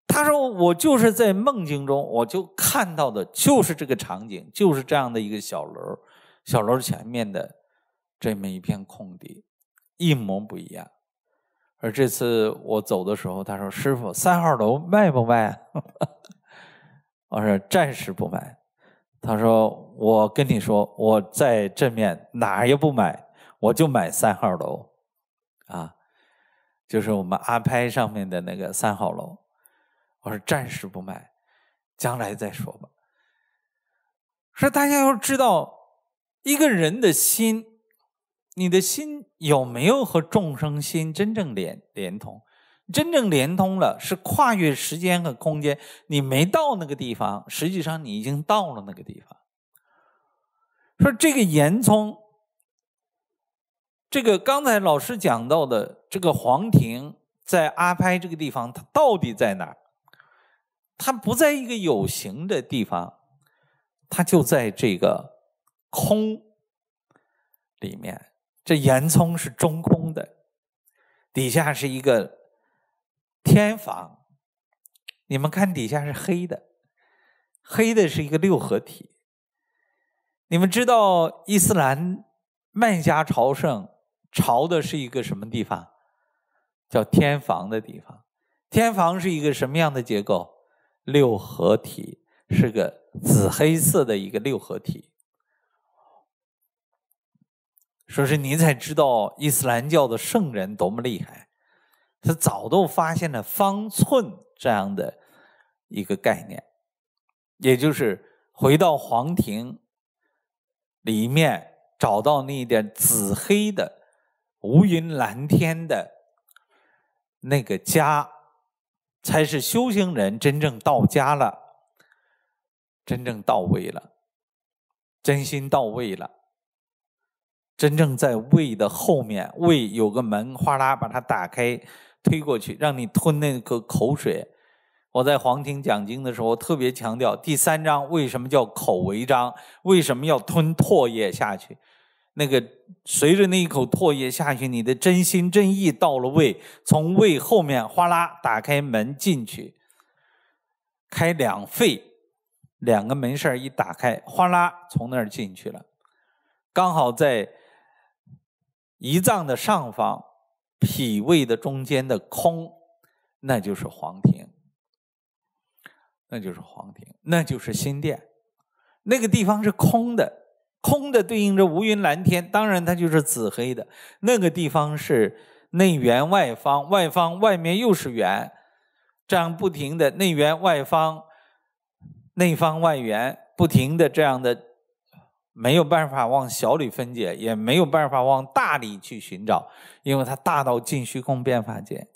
他说：“我就是在梦境中，我就看到的，就是这个场景，就是这样的一个小楼，小楼前面的这么一片空地，一模不一样。”而这次我走的时候，他说：“师傅，三号楼卖不卖？” 我说：“暂时不卖。”他说：“我跟你说，我在这面哪也不买，我就买三号楼，啊，就是我们阿拍上面的那个三号楼。”我说：“暂时不卖，将来再说吧。”说大家要知道，一个人的心。你的心有没有和众生心真正连连通？真正连通了，是跨越时间和空间。你没到那个地方，实际上你已经到了那个地方。说这个延聪，这个刚才老师讲到的这个黄庭，在阿拍这个地方，它到底在哪儿？它不在一个有形的地方，它就在这个空里面。这岩葱是中空的，底下是一个天房，你们看底下是黑的，黑的是一个六合体。你们知道伊斯兰曼加朝圣朝的是一个什么地方？叫天房的地方。天房是一个什么样的结构？六合体是个紫黑色的一个六合体。说是您才知道伊斯兰教的圣人多么厉害，他早都发现了方寸这样的一个概念，也就是回到皇庭里面找到那点紫黑的无云蓝天的那个家，才是修行人真正到家了，真正到位了，真心到位了。真正在胃的后面，胃有个门，哗啦把它打开，推过去，让你吞那个口水。我在黄庭讲经的时候特别强调，第三章为什么叫口为章？为什么要吞唾液下去？那个随着那一口唾液下去，你的真心真意到了胃，从胃后面哗啦打开门进去，开两肺，两个门扇一打开，哗啦从那儿进去了，刚好在。胰脏的上方，脾胃的中间的空，那就是黄庭，那就是黄庭，那就是心殿，那个地方是空的，空的对应着乌云蓝天，当然它就是紫黑的。那个地方是内圆外方，外方外面又是圆，这样不停的内圆外方，内方外圆，不停的这样的。没有办法往小里分解，也没有办法往大里去寻找，因为它大到尽虚空变法界，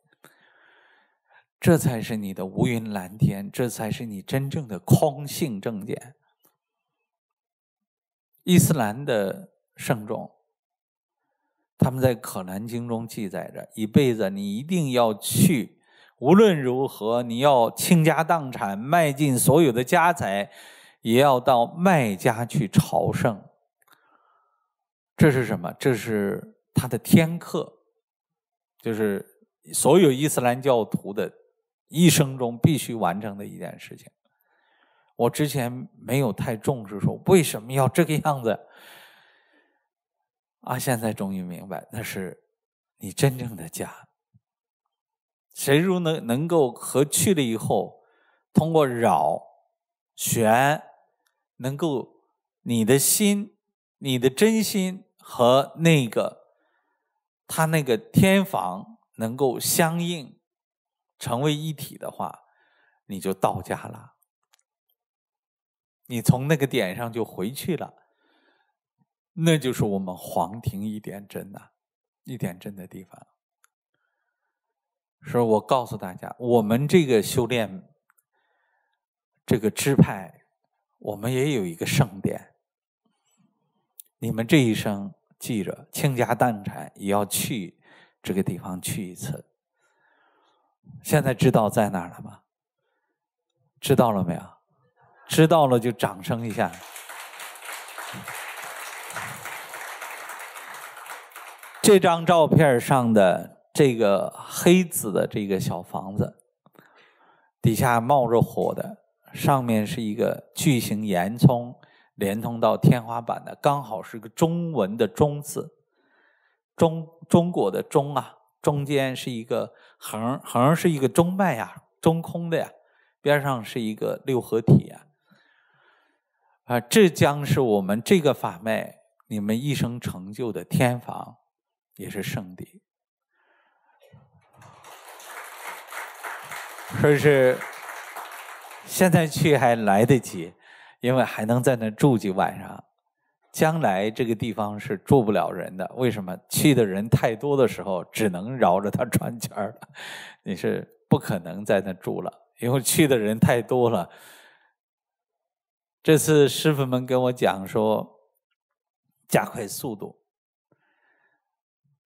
这才是你的无云蓝天，这才是你真正的空性正见。伊斯兰的圣众，他们在可兰经中记载着：一辈子你一定要去，无论如何你要倾家荡产，卖尽所有的家财。也要到麦家去朝圣，这是什么？这是他的天课，就是所有伊斯兰教徒的一生中必须完成的一件事情。我之前没有太重视，说为什么要这个样子？啊，现在终于明白，那是你真正的家。谁如能能够和去了以后，通过绕旋。能够，你的心，你的真心和那个，他那个天房能够相应，成为一体的话，你就到家了。你从那个点上就回去了，那就是我们黄庭一点真呐，一点真的地方。所以我告诉大家，我们这个修炼，这个支派。我们也有一个圣殿，你们这一生记着，倾家荡产也要去这个地方去一次。现在知道在哪儿了吗？知道了没有？知道了就掌声一下。这张照片上的这个黑子的这个小房子，底下冒着火的。上面是一个巨型岩囱，连通到天花板的，刚好是个中文的“中”字，中中国的“中”啊，中间是一个横，横是一个中脉呀，中空的呀，边上是一个六合体啊，啊，这将是我们这个法脉，你们一生成就的天房，也是圣地，说是。现在去还来得及，因为还能在那住几晚上。将来这个地方是住不了人的，为什么？去的人太多的时候，只能绕着它转圈儿了。你是不可能在那住了，因为去的人太多了。这次师傅们跟我讲说，加快速度。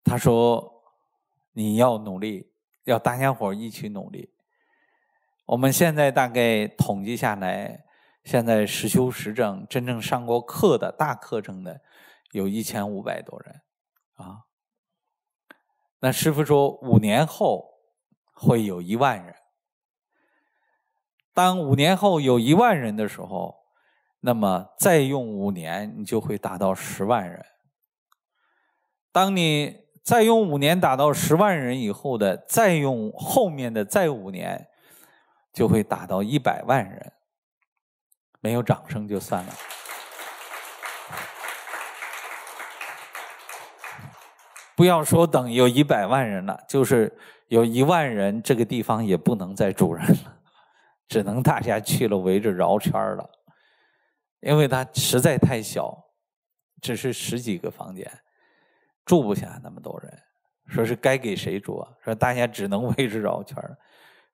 他说，你要努力，要大家伙一起努力。我们现在大概统计下来，现在实修实证真正上过课的大课程的有一千五百多人啊。那师傅说，五年后会有一万人。当五年后有一万人的时候，那么再用五年，你就会达到十万人。当你再用五年达到十万人以后的，再用后面的再五年。就会达到一百万人，没有掌声就算了。不要说等有一百万人了，就是有一万人，这个地方也不能再住人了，只能大家去了围着绕圈了，因为它实在太小，只是十几个房间，住不下那么多人。说是该给谁住，说大家只能 围着绕圈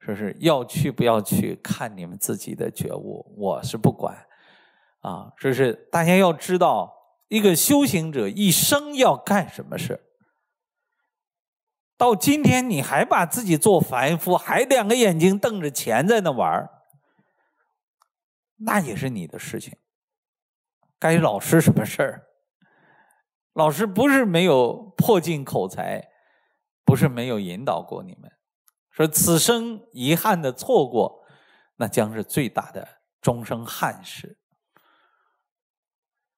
说是要去不要去看你们自己的觉悟，我是不管，啊，说是大家要知道，一个修行者一生要干什么事儿。到今天你还把自己做凡夫，还两个眼睛瞪着钱在那玩儿，那也是你的事情。该老师什么事儿？老师不是没有破尽口才，不是没有引导过你们。说此生遗憾的错过，那将是最大的终生憾事。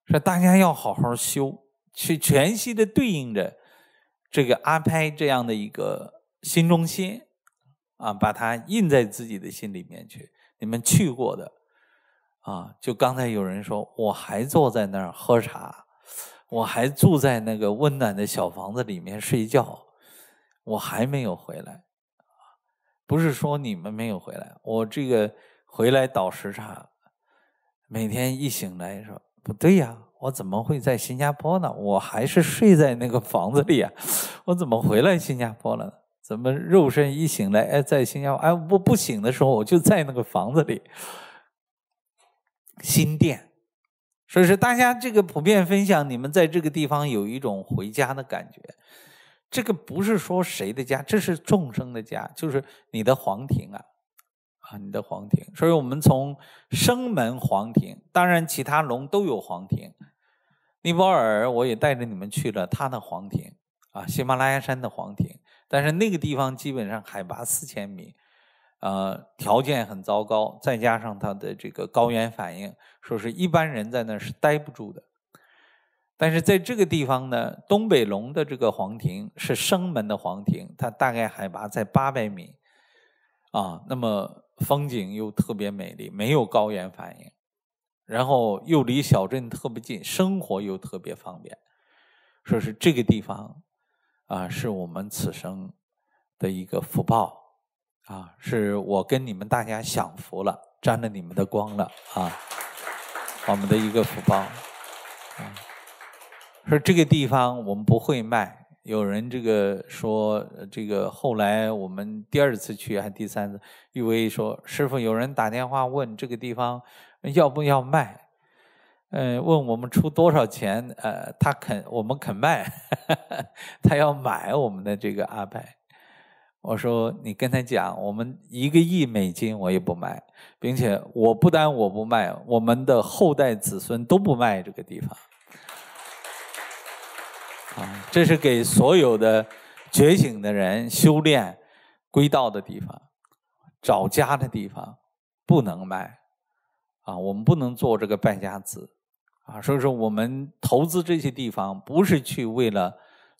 说大家要好好修，去全息的对应着这个阿拍这样的一个新中心啊，把它印在自己的心里面去。你们去过的啊，就刚才有人说，我还坐在那儿喝茶，我还住在那个温暖的小房子里面睡觉，我还没有回来。不是说你们没有回来，我这个回来倒时差，每天一醒来说不对呀，我怎么会在新加坡呢？我还是睡在那个房子里啊，我怎么回来新加坡了？怎么肉身一醒来哎在新加坡？哎我不醒的时候我就在那个房子里，新店。所以说大家这个普遍分享，你们在这个地方有一种回家的感觉。这个不是说谁的家，这是众生的家，就是你的皇庭啊，啊，你的皇庭。所以我们从生门皇庭，当然其他龙都有皇庭。尼泊尔我也带着你们去了他的皇庭，啊，喜马拉雅山的皇庭，但是那个地方基本上海拔四千米，呃，条件很糟糕，再加上他的这个高原反应，说是一般人在那是待不住的。但是在这个地方呢，东北龙的这个皇庭是生门的皇庭，它大概海拔在八百米，啊，那么风景又特别美丽，没有高原反应，然后又离小镇特别近，生活又特别方便，说是这个地方啊，是我们此生的一个福报啊，是我跟你们大家享福了，沾了你们的光了啊，我们的一个福报啊。说这个地方我们不会卖。有人这个说，这个后来我们第二次去还第三次，玉威说师傅，有人打电话问这个地方要不要卖？嗯，问我们出多少钱？呃，他肯，我们肯卖。他要买我们的这个阿白。我说你跟他讲，我们一个亿美金我也不卖，并且我不单我不卖，我们的后代子孙都不卖这个地方。啊，这是给所有的觉醒的人修炼、归道的地方，找家的地方，不能卖。啊，我们不能做这个败家子。啊，所以说我们投资这些地方，不是去为了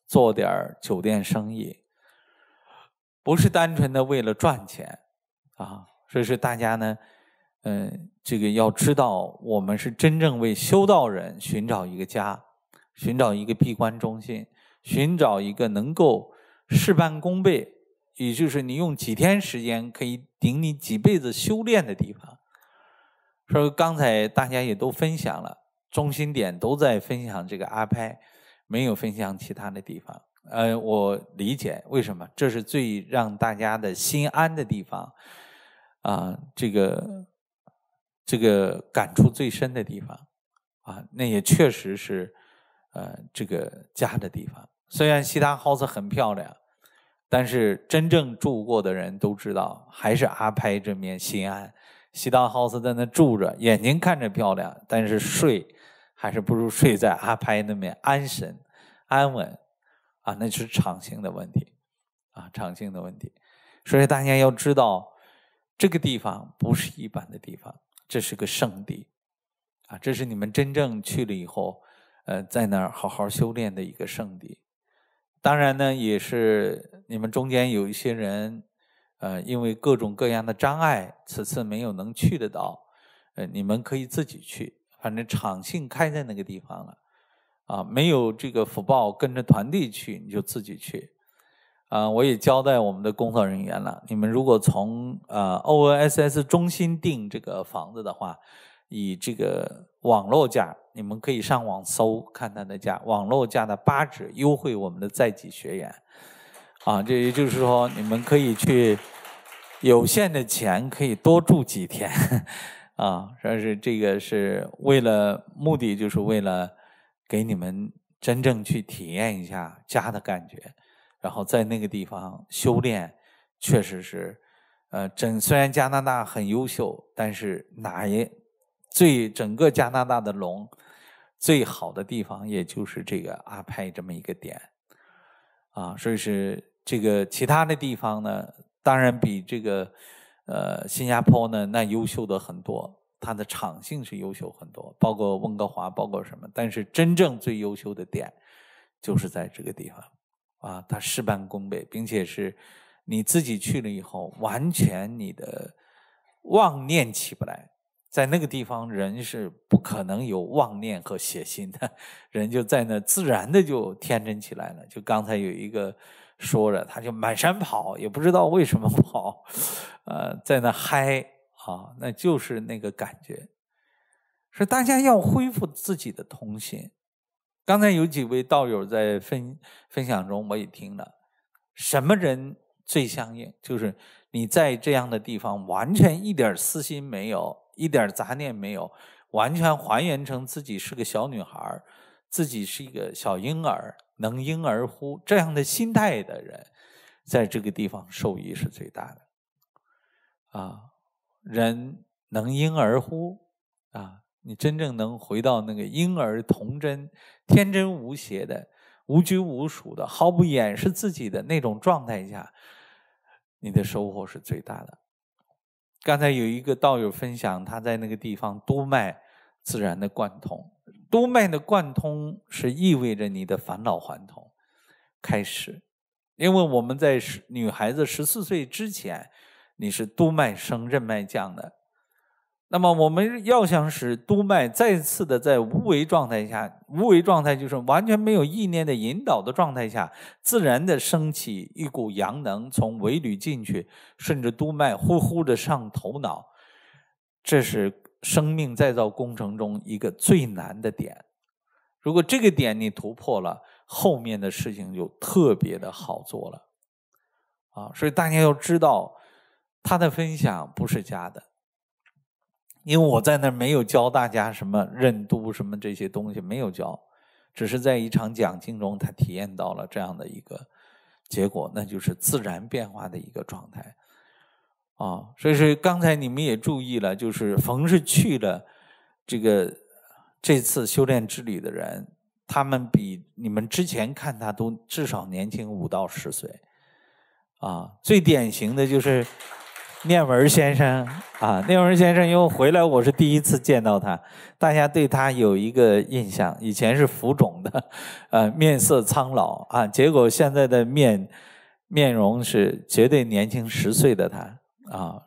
做点酒店生意，不是单纯的为了赚钱。啊，所以说大家呢，嗯，这个要知道，我们是真正为修道人寻找一个家。寻找一个闭关中心，寻找一个能够事半功倍，也就是你用几天时间可以顶你几辈子修炼的地方。说刚才大家也都分享了，中心点都在分享这个阿拍，没有分享其他的地方。呃，我理解为什么这是最让大家的心安的地方，啊，这个这个感触最深的地方，啊，那也确实是。呃，这个家的地方，虽然西达 h o u s e 很漂亮，但是真正住过的人都知道，还是阿拍这面心安。西达 h o u s e 在那住着，眼睛看着漂亮，但是睡还是不如睡在阿拍那面安神安稳。啊，那是场性的问题，啊，场性的问题。所以大家要知道，这个地方不是一般的地方，这是个圣地，啊，这是你们真正去了以后。呃，在那儿好好修炼的一个圣地，当然呢，也是你们中间有一些人，呃，因为各种各样的障碍，此次没有能去得到，呃，你们可以自己去，反正场庆开在那个地方了，啊，没有这个福报跟着团队去，你就自己去，啊，我也交代我们的工作人员了，你们如果从呃 O N S S 中心订这个房子的话，以这个网络价。你们可以上网搜，看他的价，网络价的八折优惠我们的在籍学员，啊，这也就是说，你们可以去，有限的钱可以多住几天，啊，但是这个是为了目的，就是为了给你们真正去体验一下家的感觉，然后在那个地方修炼，确实是，呃，真虽然加拿大很优秀，但是哪也。最整个加拿大的龙最好的地方，也就是这个阿派这么一个点啊，所以是这个其他的地方呢，当然比这个呃新加坡呢，那优秀的很多，它的场性是优秀很多，包括温哥华，包括什么？但是真正最优秀的点就是在这个地方啊，它事半功倍，并且是你自己去了以后，完全你的妄念起不来。在那个地方，人是不可能有妄念和邪心的，人就在那自然的就天真起来了。就刚才有一个说着，他就满山跑，也不知道为什么跑，呃，在那嗨啊，那就是那个感觉。是大家要恢复自己的童心。刚才有几位道友在分分享中我也听了，什么人最相应？就是你在这样的地方，完全一点私心没有。一点杂念没有，完全还原成自己是个小女孩，自己是一个小婴儿，能婴儿呼这样的心态的人，在这个地方受益是最大的。啊，人能婴儿呼啊，你真正能回到那个婴儿童真、天真无邪的、无拘无束的、毫不掩饰自己的那种状态下，你的收获是最大的。刚才有一个道友分享，他在那个地方督脉自然的贯通，督脉的贯通是意味着你的返老还童开始，因为我们在女孩子十四岁之前，你是督脉升任脉降的。那么，我们要想使督脉再次的在无为状态下，无为状态就是完全没有意念的引导的状态下，自然的升起一股阳能从尾闾进去，顺着督脉呼呼的上头脑，这是生命再造工程中一个最难的点。如果这个点你突破了，后面的事情就特别的好做了。啊，所以大家要知道，他的分享不是假的。因为我在那儿没有教大家什么任督什么这些东西，没有教，只是在一场讲经中，他体验到了这样的一个结果，那就是自然变化的一个状态。啊，所以说刚才你们也注意了，就是逢是去了这个这次修炼之旅的人，他们比你们之前看他都至少年轻五到十岁。啊，最典型的就是。念文先生啊，念文先生因为回来，我是第一次见到他。大家对他有一个印象，以前是浮肿的，呃，面色苍老啊。结果现在的面，面容是绝对年轻十岁的他啊。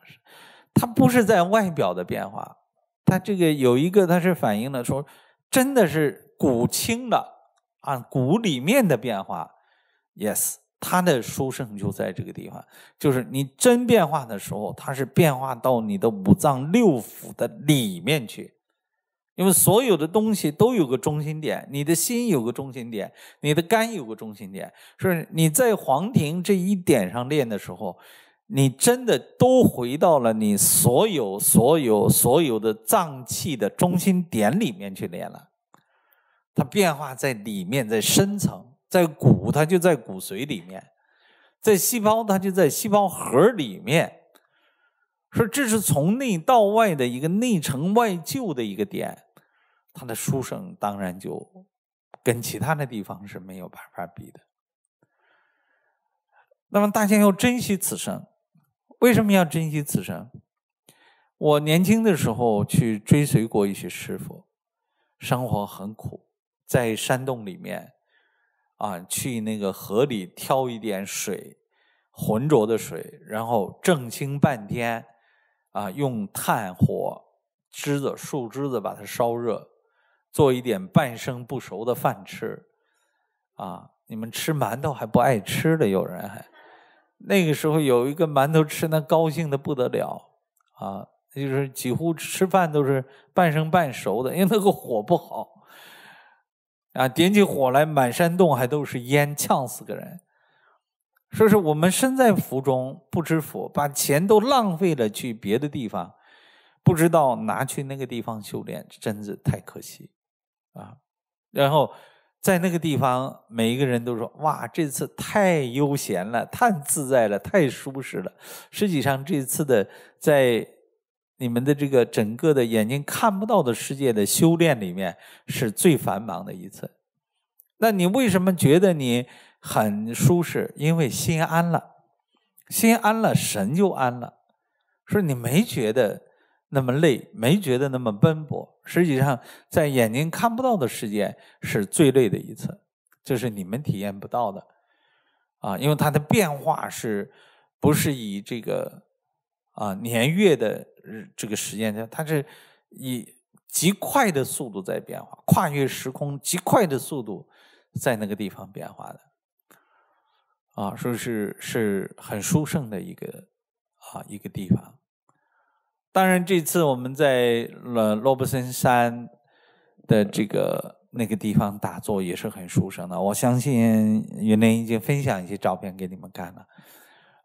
他不是在外表的变化，他这个有一个他是反映了说，真的是骨清了啊，骨里面的变化，yes。他的殊胜就在这个地方，就是你真变化的时候，它是变化到你的五脏六腑的里面去，因为所有的东西都有个中心点，你的心有个中心点，你的肝有个中心点，是，你在黄庭这一点上练的时候，你真的都回到了你所有所有所有的脏器的中心点里面去练了，它变化在里面，在深层。在骨，它就在骨髓里面；在细胞，它就在细胞核里面。说这是从内到外的一个内成外就的一个点，它的书生当然就跟其他的地方是没有办法比的。那么大家要珍惜此生，为什么要珍惜此生？我年轻的时候去追随过一些师傅，生活很苦，在山洞里面。啊，去那个河里挑一点水，浑浊的水，然后正清半天，啊，用炭火枝子树枝子把它烧热，做一点半生不熟的饭吃，啊，你们吃馒头还不爱吃的，有人还，那个时候有一个馒头吃，那高兴的不得了，啊，就是几乎吃饭都是半生半熟的，因为那个火不好。啊，点起火来，满山洞还都是烟，呛死个人。说是我们身在福中不知福，把钱都浪费了去别的地方，不知道拿去那个地方修炼，真是太可惜啊。然后在那个地方，每一个人都说：哇，这次太悠闲了，太自在了，太舒适了。实际上这次的在。你们的这个整个的眼睛看不到的世界的修炼里面是最繁忙的一次，那你为什么觉得你很舒适？因为心安了，心安了，神就安了。说你没觉得那么累，没觉得那么奔波。实际上，在眼睛看不到的世界是最累的一次，这是你们体验不到的啊，因为它的变化是不是以这个啊年月的。这个时间，它是以极快的速度在变化，跨越时空，极快的速度在那个地方变化的。啊，说是是很殊胜的一个啊一个地方。当然，这次我们在了罗布森山的这个那个地方打坐也是很殊胜的。我相信，云林已经分享一些照片给你们看了。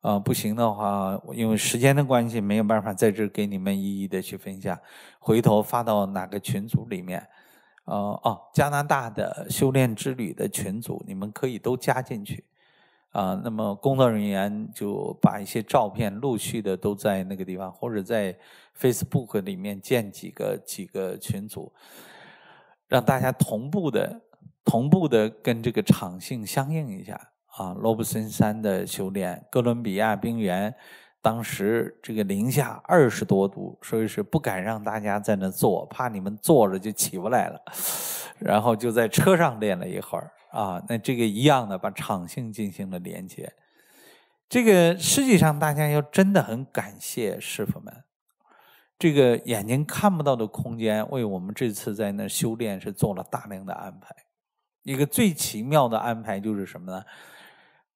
啊，不行的话，因为时间的关系，没有办法在这给你们一一的去分享，回头发到哪个群组里面，啊，哦，加拿大的修炼之旅的群组，你们可以都加进去，啊，那么工作人员就把一些照片陆续的都在那个地方，或者在 Facebook 里面建几个几个群组，让大家同步的同步的跟这个场性相应一下。啊，罗布森山的修炼，哥伦比亚冰原，当时这个零下二十多度，所以是不敢让大家在那坐，怕你们坐着就起不来了。然后就在车上练了一会儿啊，那这个一样的把场性进行了连接。这个实际上大家要真的很感谢师傅们，这个眼睛看不到的空间为我们这次在那修炼是做了大量的安排。一个最奇妙的安排就是什么呢？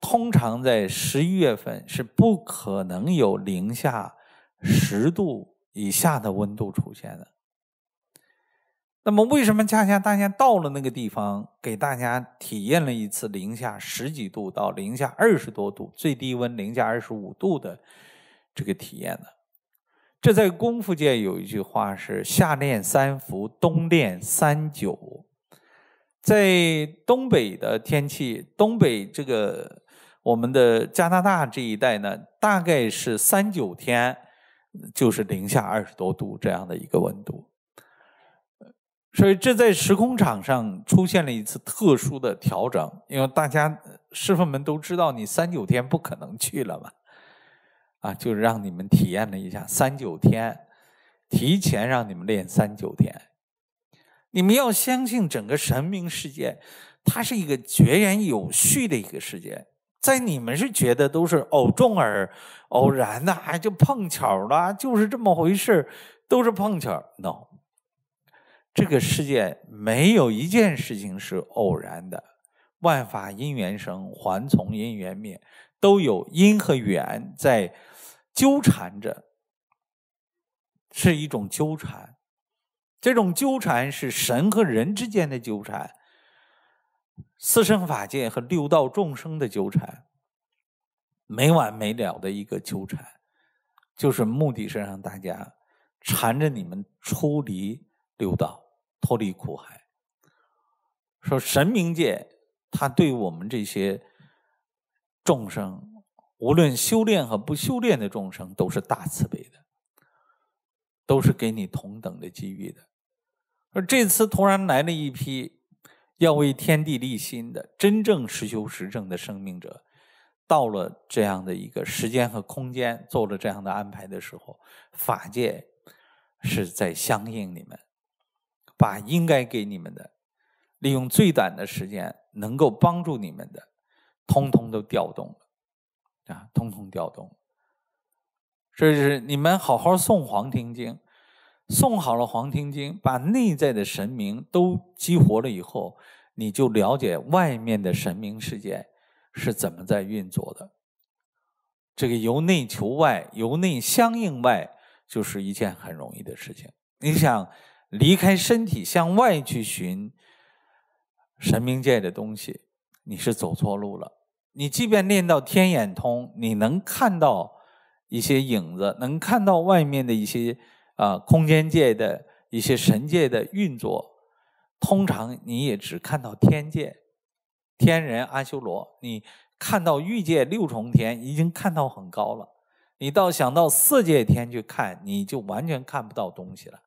通常在十一月份是不可能有零下十度以下的温度出现的。那么为什么恰恰大家到了那个地方，给大家体验了一次零下十几度到零下二十多度最低温零下二十五度的这个体验呢？这在功夫界有一句话是“夏练三伏，冬练三九”。在东北的天气，东北这个。我们的加拿大这一带呢，大概是三九天，就是零下二十多度这样的一个温度，所以这在时空场上出现了一次特殊的调整。因为大家师傅们都知道，你三九天不可能去了嘛，啊，就让你们体验了一下三九天，提前让你们练三九天。你们要相信，整个神明世界它是一个绝缘有序的一个世界。在你们是觉得都是偶中而偶然的，就碰巧了，就是这么回事，都是碰巧。no，这个世界没有一件事情是偶然的，万法因缘生，还从因缘灭，都有因和缘在纠缠着，是一种纠缠。这种纠缠是神和人之间的纠缠。四生法界和六道众生的纠缠，没完没了的一个纠缠，就是目的是让大家缠着你们出离六道，脱离苦海。说神明界他对我们这些众生，无论修炼和不修炼的众生，都是大慈悲的，都是给你同等的机遇的。而这次突然来了一批。要为天地立心的真正实修实证的生命者，到了这样的一个时间和空间，做了这样的安排的时候，法界是在相应你们，把应该给你们的，利用最短的时间能够帮助你们的，通通都调动了，啊，通通调动，这以是你们好好诵《黄庭经》。送好了《黄庭经》，把内在的神明都激活了以后，你就了解外面的神明世界是怎么在运作的。这个由内求外，由内相应外，就是一件很容易的事情。你想离开身体向外去寻神明界的东西，你是走错路了。你即便练到天眼通，你能看到一些影子，能看到外面的一些。啊，空间界的、一些神界的运作，通常你也只看到天界、天人、阿修罗，你看到欲界六重天已经看到很高了，你到想到色界天去看，你就完全看不到东西了。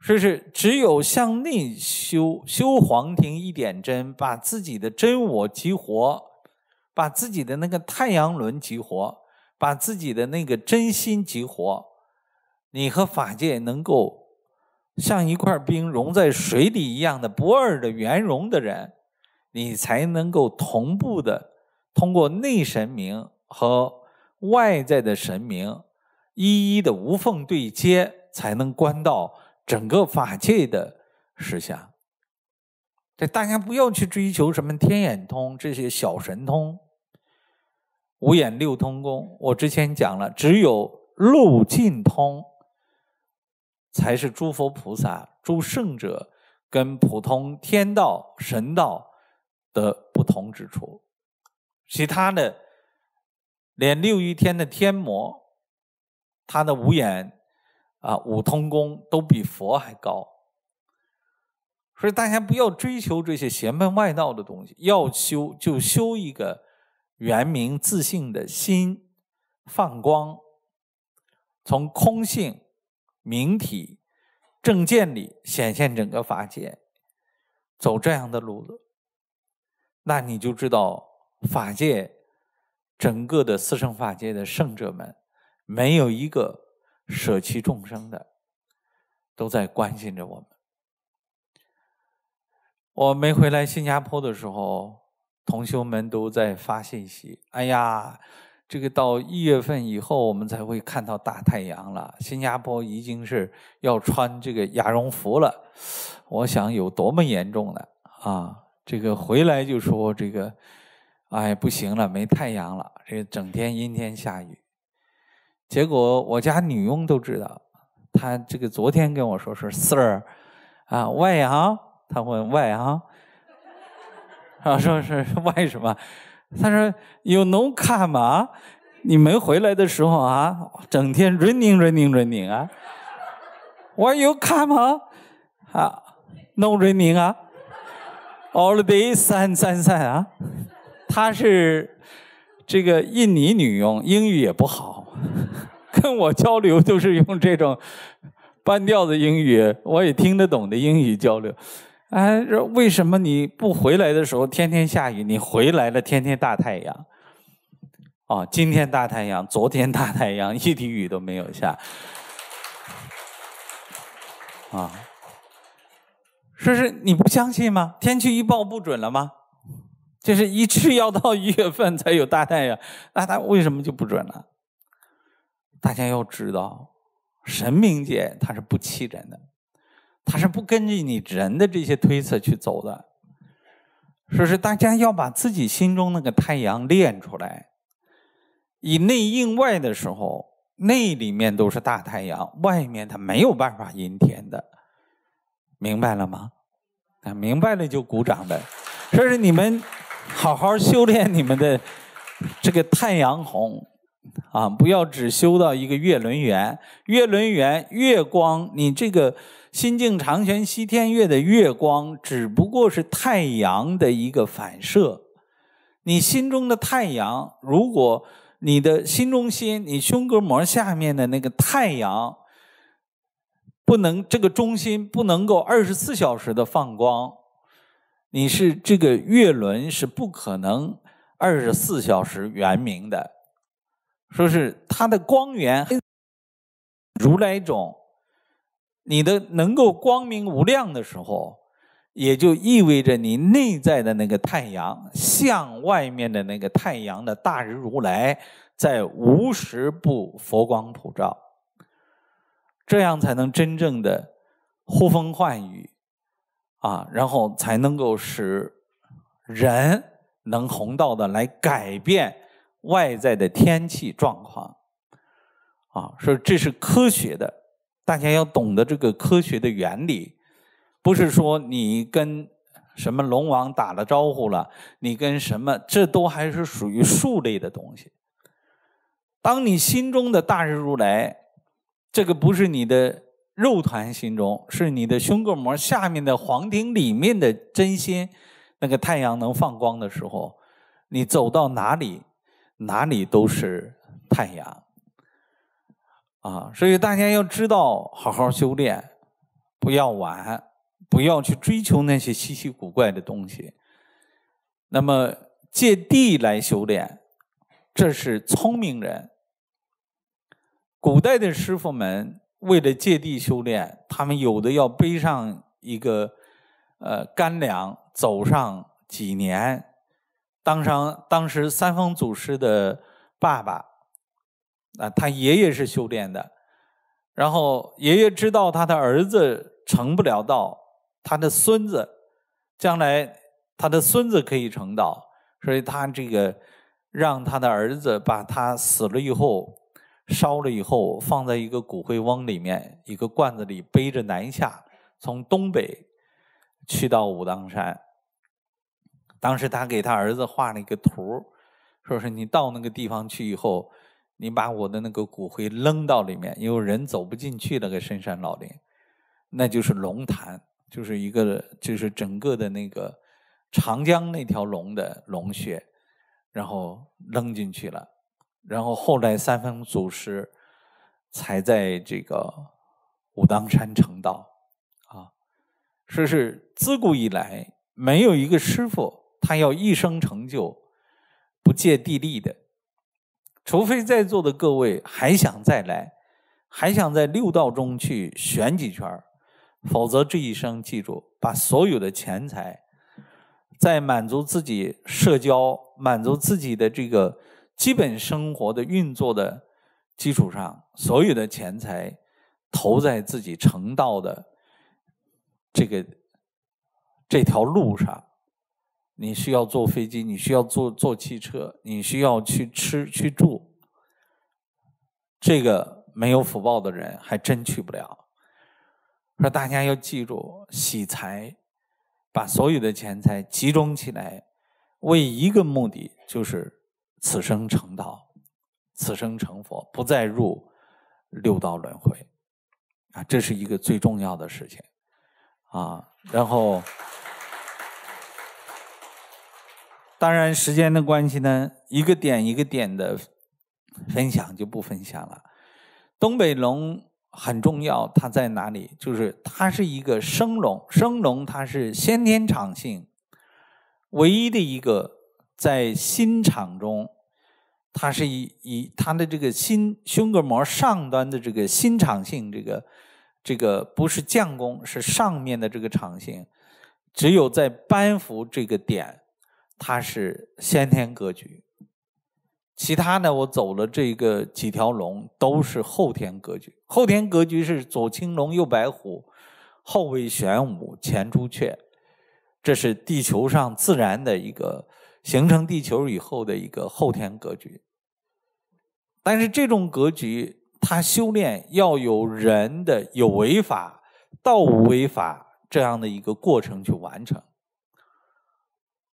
说是只有向内修，修黄庭一点真，把自己的真我激活，把自己的那个太阳轮激活，把自己的那个真心激活。你和法界能够像一块冰融在水里一样的不二的圆融的人，你才能够同步的通过内神明和外在的神明一一的无缝对接，才能观到整个法界的实相。这大家不要去追求什么天眼通这些小神通，五眼六通功，我之前讲了，只有路尽通。才是诸佛菩萨、诸圣者跟普通天道、神道的不同之处。其他的，连六欲天的天魔，他的五眼啊、五通功都比佛还高。所以大家不要追求这些邪门外道的东西，要修就修一个原明自信的心放光，从空性。名体正见里显现整个法界，走这样的路子，那你就知道法界整个的四圣法界的圣者们，没有一个舍弃众生的，都在关心着我们。我没回来新加坡的时候，同学们都在发信息，哎呀。这个到一月份以后，我们才会看到大太阳了。新加坡已经是要穿这个鸭绒服了，我想有多么严重呢？啊！这个回来就说这个，哎，不行了，没太阳了，这整天阴天下雨。结果我家女佣都知道，她这个昨天跟我说是 Sir 啊，Why 啊？她问 Why 啊？说是外什么？他说：“ y o u n o 侬看吗？你没回来的时候啊，整天 running running running 啊！我有看吗？啊，no running 啊！All day sun sun sun 啊！他是这个印尼女佣，英语也不好，跟我交流都是用这种半调子英语，我也听得懂的英语交流。”哎，为什么你不回来的时候天天下雨，你回来了天天大太阳？哦，今天大太阳，昨天大太阳，一滴雨都没有下。啊，说是你不相信吗？天气预报不准了吗？这是一直要到一月份才有大太阳，那它为什么就不准了？大家要知道，神明界它是不欺人的。它是不根据你人的这些推测去走的，说是大家要把自己心中那个太阳练出来，以内应外的时候，内里面都是大太阳，外面它没有办法阴天的，明白了吗？啊，明白了就鼓掌呗。说是你们好好修炼你们的这个太阳红啊，不要只修到一个月轮圆，月轮圆月光，你这个。心境长悬西天月的月光，只不过是太阳的一个反射。你心中的太阳，如果你的心中心，你胸膈膜下面的那个太阳，不能这个中心不能够二十四小时的放光，你是这个月轮是不可能二十四小时圆明的。说是它的光源如来种。你的能够光明无量的时候，也就意味着你内在的那个太阳，向外面的那个太阳的大日如来，在无时不佛光普照，这样才能真正的呼风唤雨啊，然后才能够使人能宏道的来改变外在的天气状况啊，说这是科学的。大家要懂得这个科学的原理，不是说你跟什么龙王打了招呼了，你跟什么，这都还是属于术类的东西。当你心中的大日如来，这个不是你的肉团心中，是你的胸膈膜下面的黄庭里面的真心，那个太阳能放光的时候，你走到哪里，哪里都是太阳。啊，所以大家要知道，好好修炼，不要玩，不要去追求那些稀奇古怪的东西。那么借地来修炼，这是聪明人。古代的师傅们为了借地修炼，他们有的要背上一个呃干粮，走上几年，当上当时三丰祖师的爸爸。啊，他爷爷是修炼的，然后爷爷知道他的儿子成不了道，他的孙子将来他的孙子可以成道，所以他这个让他的儿子把他死了以后烧了以后放在一个骨灰瓮里面一个罐子里背着南下从东北去到武当山。当时他给他儿子画了一个图，说是你到那个地方去以后。你把我的那个骨灰扔到里面，因为人走不进去那个深山老林，那就是龙潭，就是一个就是整个的那个长江那条龙的龙穴，然后扔进去了，然后后来三丰祖师才在这个武当山成道啊，说是自古以来没有一个师傅他要一生成就不借地利的。除非在座的各位还想再来，还想在六道中去选几圈否则这一生记住，把所有的钱财，在满足自己社交、满足自己的这个基本生活的运作的基础上，所有的钱财投在自己成道的这个这条路上。你需要坐飞机，你需要坐坐汽车，你需要去吃去住，这个没有福报的人还真去不了。说大家要记住，喜财，把所有的钱财集中起来，为一个目的，就是此生成道，此生成佛，不再入六道轮回啊，这是一个最重要的事情啊，然后。当然，时间的关系呢，一个点一个点的分享就不分享了。东北龙很重要，它在哪里？就是它是一个生龙，生龙它是先天场性，唯一的一个在心场中，它是一一它的这个心胸膈膜上端的这个心场性，这个这个不是降功，是上面的这个场性，只有在班扶这个点。它是先天格局，其他呢？我走了这个几条龙都是后天格局。后天格局是左青龙，右白虎，后为玄武，前朱雀，这是地球上自然的一个形成地球以后的一个后天格局。但是这种格局，它修炼要有人的有违法，道无违法这样的一个过程去完成。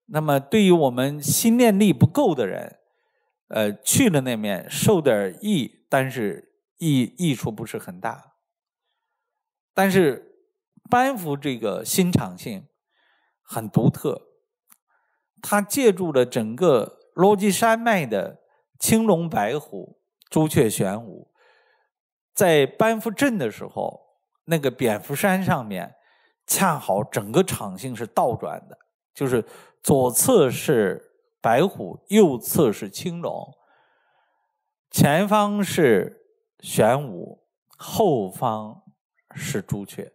那么，对于我们心念力不够的人，呃，去了那面受点益，但是益益处不是很大。但是班服这个新场性很独特，它借助了整个落基山脉的青龙白虎、朱雀玄武，在班夫镇的时候，那个蝙蝠山上面恰好整个场性是倒转的，就是。左侧是白虎，右侧是青龙，前方是玄武，后方是朱雀。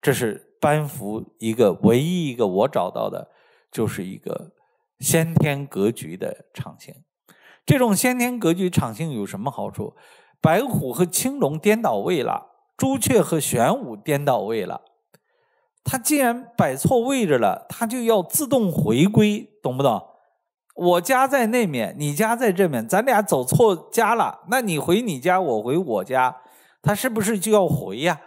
这是班服一个唯一一个我找到的，就是一个先天格局的场型。这种先天格局场型有什么好处？白虎和青龙颠倒位了，朱雀和玄武颠倒位了。它既然摆错位置了，它就要自动回归，懂不懂？我家在那面，你家在这面，咱俩走错家了。那你回你家，我回我家，它是不是就要回呀？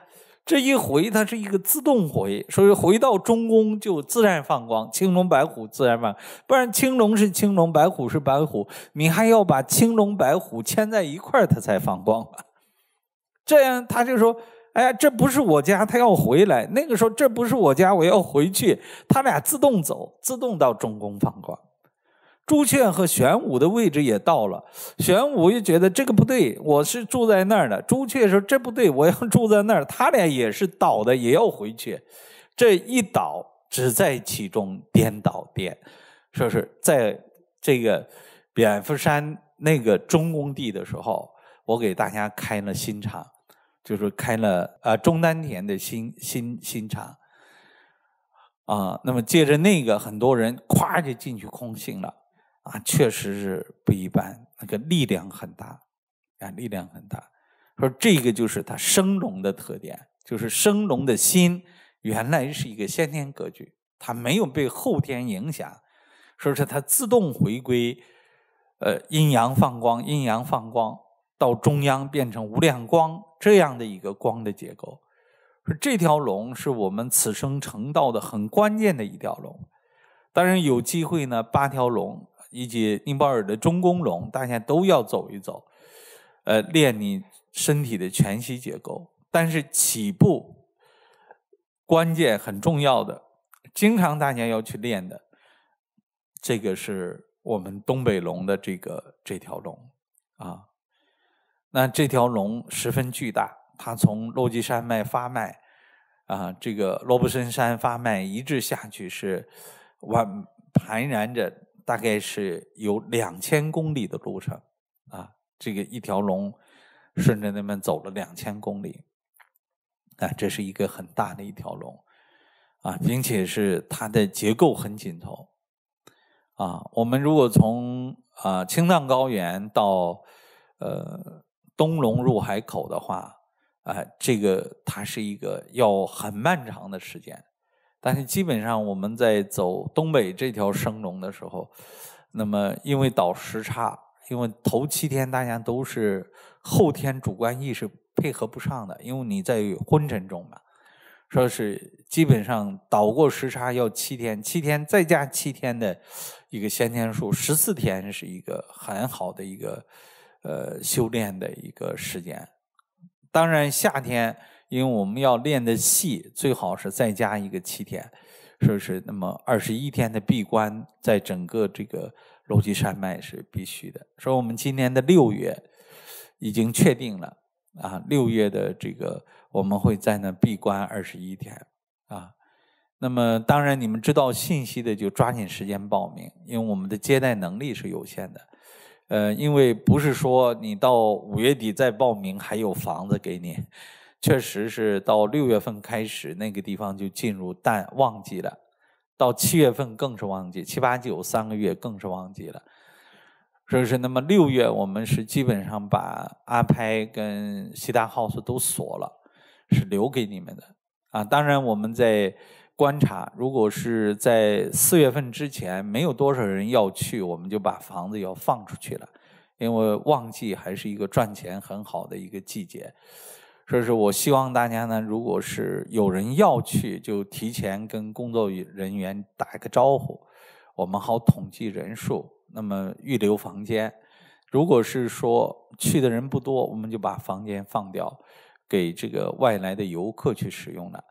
这一回，它是一个自动回，所以回到中宫就自然放光，青龙白虎自然放。不然青龙是青龙，白虎是白虎，你还要把青龙白虎牵在一块儿，它才放光。这样，他就说。哎，这不是我家，他要回来。那个时候，这不是我家，我要回去。他俩自动走，自动到中宫放光。朱雀和玄武的位置也到了。玄武又觉得这个不对，我是住在那儿的。朱雀说这不对，我要 住在那儿。他俩也是倒的，也要回去。这一倒，只在其中颠倒颠。说是在这个蝙蝠山那个中宫地的时候，我给大家开了新场。就是开了啊中丹田的心心心茶。啊，那么借着那个，很多人咵就进去空心了，啊，确实是不一般，那个力量很大，啊，力量很大。说这个就是它生龙的特点，就是生龙的心原来是一个先天格局，它没有被后天影响，所以说它自动回归，呃，阴阳放光，阴阳放光，到中央变成无量光。这样的一个光的结构，说这条龙是我们此生成道的很关键的一条龙。当然有机会呢，八条龙以及尼泊尔的中宫龙，大家都要走一走，呃，练你身体的全息结构。但是起步关键很重要的，经常大家要去练的，这个是我们东北龙的这个这条龙啊。那这条龙十分巨大，它从落基山脉发脉，啊，这个罗布森山发脉，一直下去是，蜿盘然着，大概是有两千公里的路程，啊，这个一条龙，顺着那边走了两千公里，啊，这是一个很大的一条龙，啊，并且是它的结构很紧凑，啊，我们如果从啊青藏高原到呃。东龙入海口的话，啊，这个它是一个要很漫长的时间。但是基本上我们在走东北这条生龙的时候，那么因为倒时差，因为头七天大家都是后天主观意识配合不上的，因为你在昏沉中嘛。说是基本上倒过时差要七天，七天再加七天的一个先天数，十四天是一个很好的一个。呃，修炼的一个时间，当然夏天，因为我们要练的细，最好是再加一个七天，说是那么二十一天的闭关，在整个这个龙脊山脉是必须的。说我们今年的六月已经确定了啊，六月的这个我们会在那闭关二十一天啊。那么，当然你们知道信息的，就抓紧时间报名，因为我们的接待能力是有限的。呃，因为不是说你到五月底再报名还有房子给你，确实是到六月份开始那个地方就进入淡旺季了，到七月份更是旺季，七八九三个月更是旺季了。所以说，那么六月我们是基本上把阿拍跟西大 house 都锁了，是留给你们的啊。当然我们在。观察，如果是在四月份之前没有多少人要去，我们就把房子要放出去了，因为旺季还是一个赚钱很好的一个季节。所以说，我希望大家呢，如果是有人要去，就提前跟工作人员打一个招呼，我们好统计人数，那么预留房间。如果是说去的人不多，我们就把房间放掉，给这个外来的游客去使用了。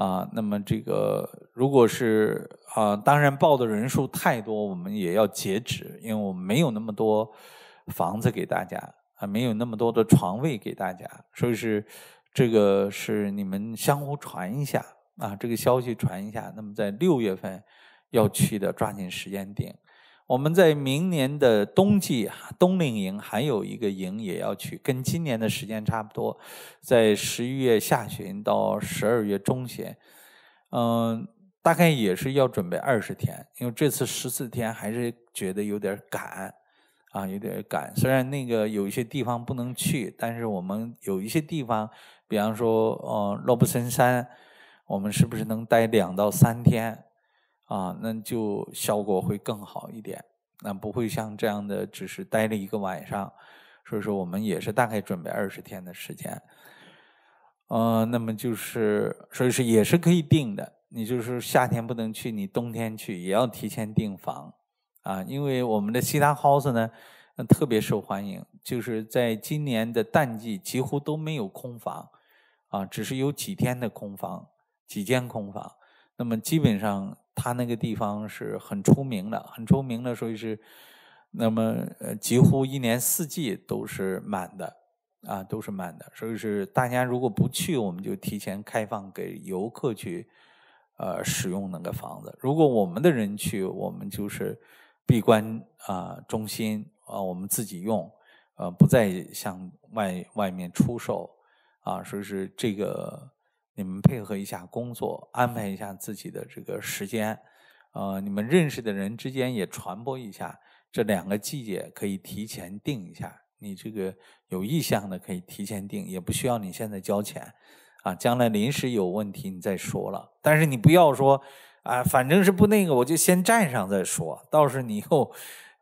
啊，那么这个如果是啊，当然报的人数太多，我们也要截止，因为我们没有那么多房子给大家啊，没有那么多的床位给大家，所以是这个是你们相互传一下啊，这个消息传一下，那么在六月份要去的抓紧时间定。我们在明年的冬季冬令营还有一个营也要去，跟今年的时间差不多，在十一月下旬到十二月中旬，嗯，大概也是要准备二十天，因为这次十四天还是觉得有点赶啊，有点赶。虽然那个有一些地方不能去，但是我们有一些地方，比方说呃罗布森山，我们是不是能待两到三天？啊，那就效果会更好一点，那不会像这样的只是待了一个晚上，所以说我们也是大概准备二十天的时间，呃，那么就是所以说也是可以定的，你就是夏天不能去，你冬天去也要提前订房，啊，因为我们的西达 house 呢特别受欢迎，就是在今年的淡季几乎都没有空房，啊，只是有几天的空房，几间空房，那么基本上。它那个地方是很出名的，很出名的，所以是，那么呃，几乎一年四季都是满的啊，都是满的。所以是大家如果不去，我们就提前开放给游客去呃使用那个房子。如果我们的人去，我们就是闭关啊中心啊，我们自己用呃，不再向外外面出售啊。所以是这个。你们配合一下工作，安排一下自己的这个时间，呃，你们认识的人之间也传播一下，这两个季节可以提前定一下。你这个有意向的可以提前定，也不需要你现在交钱，啊，将来临时有问题你再说了。但是你不要说，啊，反正是不那个，我就先占上再说，到时候你又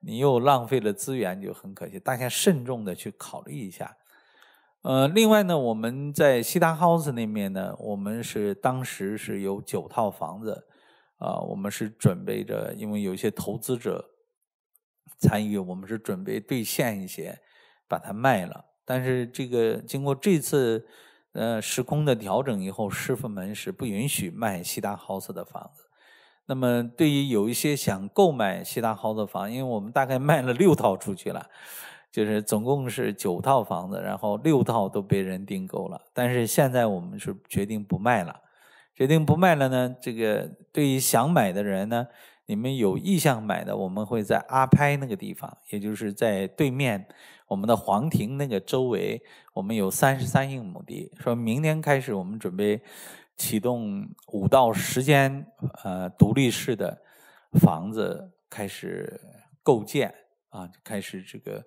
你又浪费了资源就很可惜。大家慎重的去考虑一下。呃，另外呢，我们在西大 house 那面呢，我们是当时是有九套房子，啊，我们是准备着，因为有些投资者参与，我们是准备兑现一些，把它卖了。但是这个经过这次呃时空的调整以后，师傅们是不允许卖西大 house 的房子。那么对于有一些想购买西大 house 房，因为我们大概卖了六套出去了。就是总共是九套房子，然后六套都被人订购了，但是现在我们是决定不卖了，决定不卖了呢？这个对于想买的人呢，你们有意向买的，我们会在阿拍那个地方，也就是在对面我们的皇庭那个周围，我们有三十三英亩地，说明天开始我们准备启动五到十间呃独立式的房子开始构建啊，开始这个。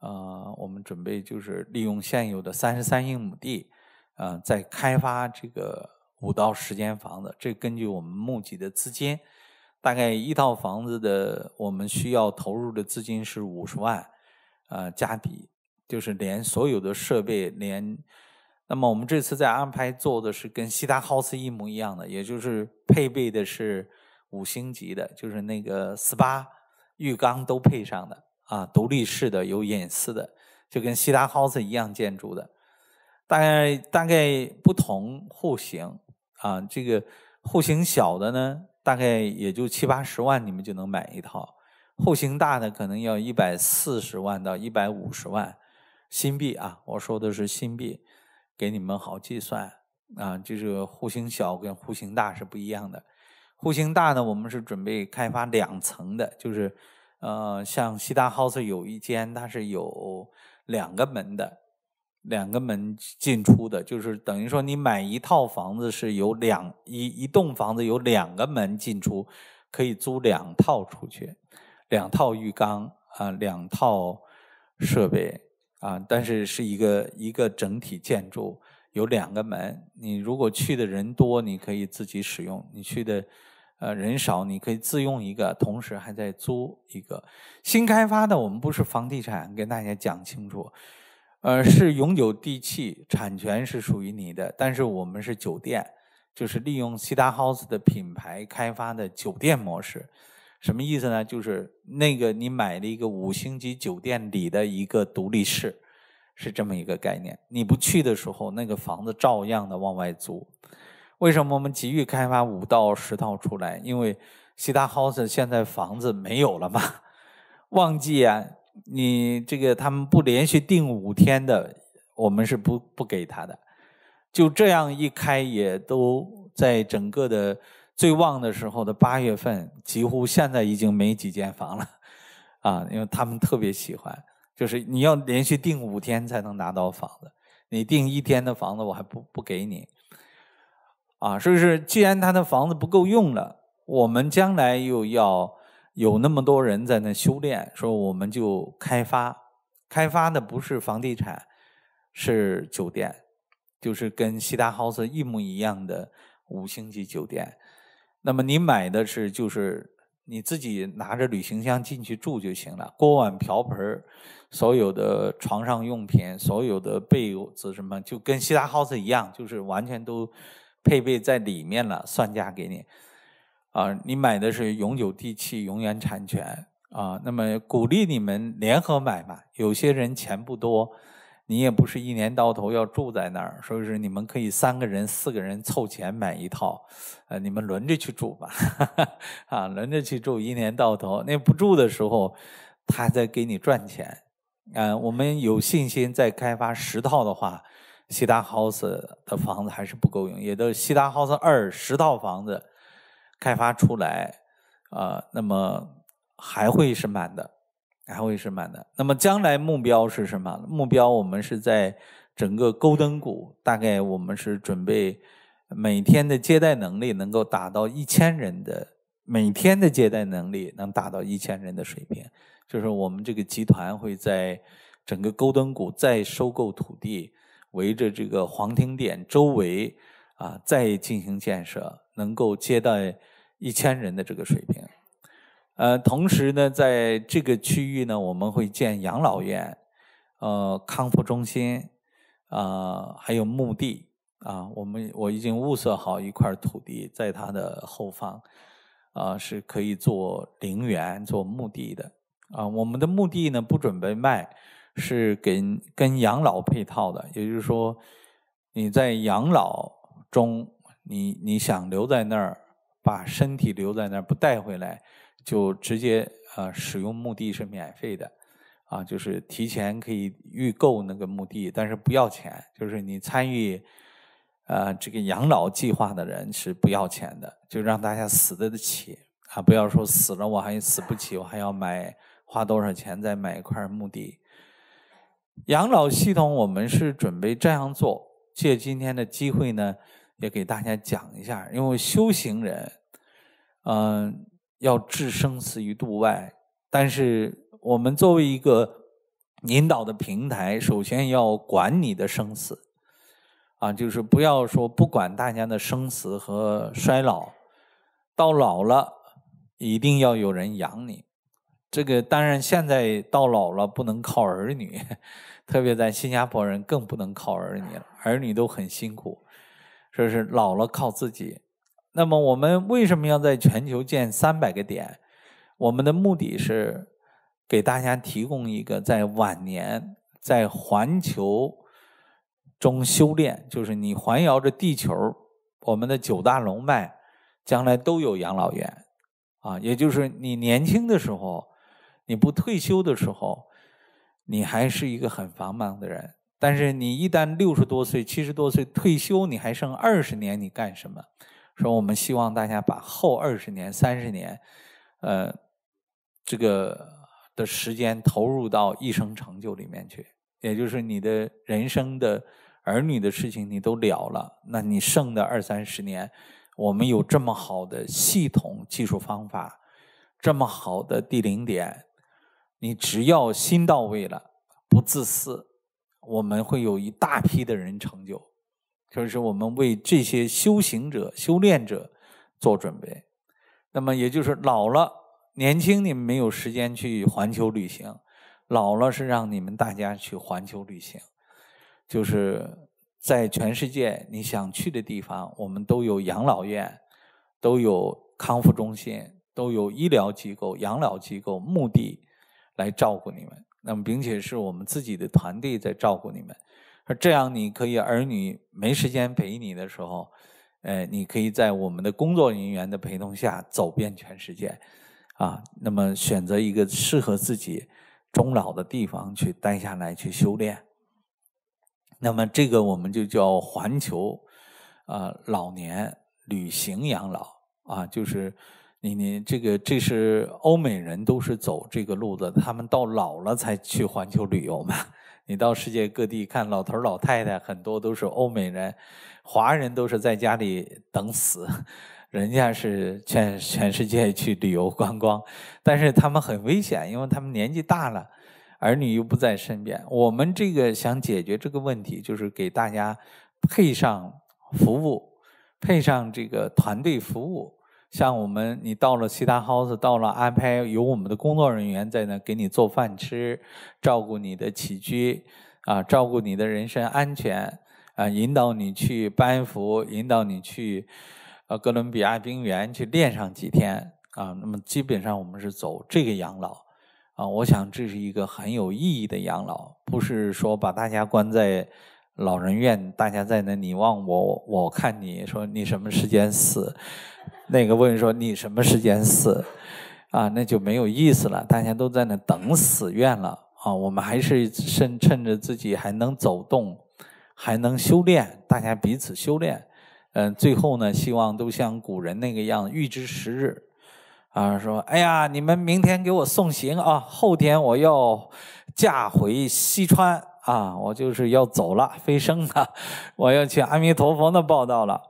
呃，我们准备就是利用现有的三十三英亩地，呃，再开发这个五到十间房子。这根据我们募集的资金，大概一套房子的我们需要投入的资金是五十万，呃，加底就是连所有的设备连。那么我们这次在安排做的是跟西达 s 斯一模一样的，也就是配备的是五星级的，就是那个 SPA 浴缸都配上的。啊，独立式的有隐私的，就跟西达 house 一样建筑的，大概大概不同户型啊，这个户型小的呢，大概也就七八十万，你们就能买一套；户型大的可能要一百四十万到一百五十万新币啊，我说的是新币，给你们好计算啊，就是户型小跟户型大是不一样的。户型大呢，我们是准备开发两层的，就是。呃，像西大 house 有一间，它是有两个门的，两个门进出的，就是等于说你买一套房子是有两一一栋房子有两个门进出，可以租两套出去，两套浴缸啊，两套设备啊，但是是一个一个整体建筑，有两个门，你如果去的人多，你可以自己使用，你去的。呃，人少你可以自用一个，同时还在租一个。新开发的我们不是房地产，跟大家讲清楚，呃，是永久地契，产权是属于你的。但是我们是酒店，就是利用西达 house 的品牌开发的酒店模式。什么意思呢？就是那个你买了一个五星级酒店里的一个独立室，是这么一个概念。你不去的时候，那个房子照样的往外租。为什么我们急于开发五到十套出来？因为西塔豪斯现在房子没有了嘛，旺季啊，你这个他们不连续订五天的，我们是不不给他的。就这样一开，也都在整个的最旺的时候的八月份，几乎现在已经没几间房了啊，因为他们特别喜欢，就是你要连续订五天才能拿到房子，你订一天的房子我还不不给你。啊，是不是，既然他的房子不够用了，我们将来又要有那么多人在那修炼，说我们就开发，开发的不是房地产，是酒店，就是跟西达豪斯一模一样的五星级酒店。那么你买的是，就是你自己拿着旅行箱进去住就行了，锅碗瓢盆所有的床上用品，所有的被子什么，就跟西达豪斯一样，就是完全都。配备在里面了，算价给你。啊，你买的是永久地契、永远产权啊。那么鼓励你们联合买嘛，有些人钱不多，你也不是一年到头要住在那儿，所以说你们可以三个人、四个人凑钱买一套，呃，你们轮着去住吧。啊，轮着去住一年到头，那不住的时候，他再给你赚钱。啊，我们有信心再开发十套的话。西达豪斯的房子还是不够用，也就西达豪斯二十套房子开发出来啊，那么还会是满的，还会是满的。那么将来目标是什么？目标我们是在整个勾登谷，大概我们是准备每天的接待能力能够达到一千人的，每天的接待能力能达到一千人的水平。就是我们这个集团会在整个勾登谷再收购土地。围着这个皇庭点周围啊，再进行建设，能够接待一千人的这个水平。呃，同时呢，在这个区域呢，我们会建养老院，呃，康复中心，啊，还有墓地。啊，我们我已经物色好一块土地，在它的后方，啊，是可以做陵园、做墓地的。啊，我们的墓地呢，不准备卖。是跟跟养老配套的，也就是说，你在养老中，你你想留在那儿，把身体留在那儿不带回来，就直接呃使用墓地是免费的，啊，就是提前可以预购那个墓地，但是不要钱，就是你参与，呃这个养老计划的人是不要钱的，就让大家死得起啊，不要说死了我还死不起，我还要买花多少钱再买一块墓地。养老系统，我们是准备这样做。借今天的机会呢，也给大家讲一下。因为修行人，嗯，要置生死于度外。但是我们作为一个引导的平台，首先要管你的生死。啊，就是不要说不管大家的生死和衰老，到老了一定要有人养你。这个当然，现在到老了不能靠儿女，特别咱新加坡人更不能靠儿女了，儿女都很辛苦。说是老了靠自己。那么我们为什么要在全球建三百个点？我们的目的是给大家提供一个在晚年在环球中修炼，就是你环绕着地球，我们的九大龙脉将来都有养老院啊，也就是你年轻的时候。你不退休的时候，你还是一个很繁忙的人。但是你一旦六十多岁、七十多岁退休，你还剩二十年，你干什么？说我们希望大家把后二十年、三十年，呃，这个的时间投入到一生成就里面去，也就是你的人生的儿女的事情你都了了，那你剩的二三十年，我们有这么好的系统技术方法，这么好的地零点。你只要心到位了，不自私，我们会有一大批的人成就。就是我们为这些修行者、修炼者做准备。那么，也就是老了，年轻你们没有时间去环球旅行，老了是让你们大家去环球旅行。就是在全世界你想去的地方，我们都有养老院，都有康复中心，都有医疗机构、养老机构，目的。来照顾你们，那么并且是我们自己的团队在照顾你们，说这样你可以儿女没时间陪你的时候，呃，你可以在我们的工作人员的陪同下走遍全世界，啊，那么选择一个适合自己终老的地方去待下来去修炼，那么这个我们就叫环球啊老年旅行养老啊，就是。你你这个这是欧美人都是走这个路子，他们到老了才去环球旅游嘛。你到世界各地看，老头老太太很多都是欧美人，华人都是在家里等死。人家是全全世界去旅游观光，但是他们很危险，因为他们年纪大了，儿女又不在身边。我们这个想解决这个问题，就是给大家配上服务，配上这个团队服务。像我们，你到了其他 house，到了安排有我们的工作人员在那给你做饭吃，照顾你的起居，啊，照顾你的人身安全，啊，引导你去班服，引导你去呃哥伦比亚冰原去练上几天，啊，那么基本上我们是走这个养老，啊，我想这是一个很有意义的养老，不是说把大家关在老人院，大家在那你望我，我看你说你什么时间死。那个问说你什么时间死啊？那就没有意思了，大家都在那等死愿了啊！我们还是趁趁着自己还能走动，还能修炼，大家彼此修炼。嗯，最后呢，希望都像古人那个样预知时日啊，说哎呀，你们明天给我送行啊，后天我要驾回西川啊，我就是要走了，飞升了，我要去阿弥陀佛那报道了。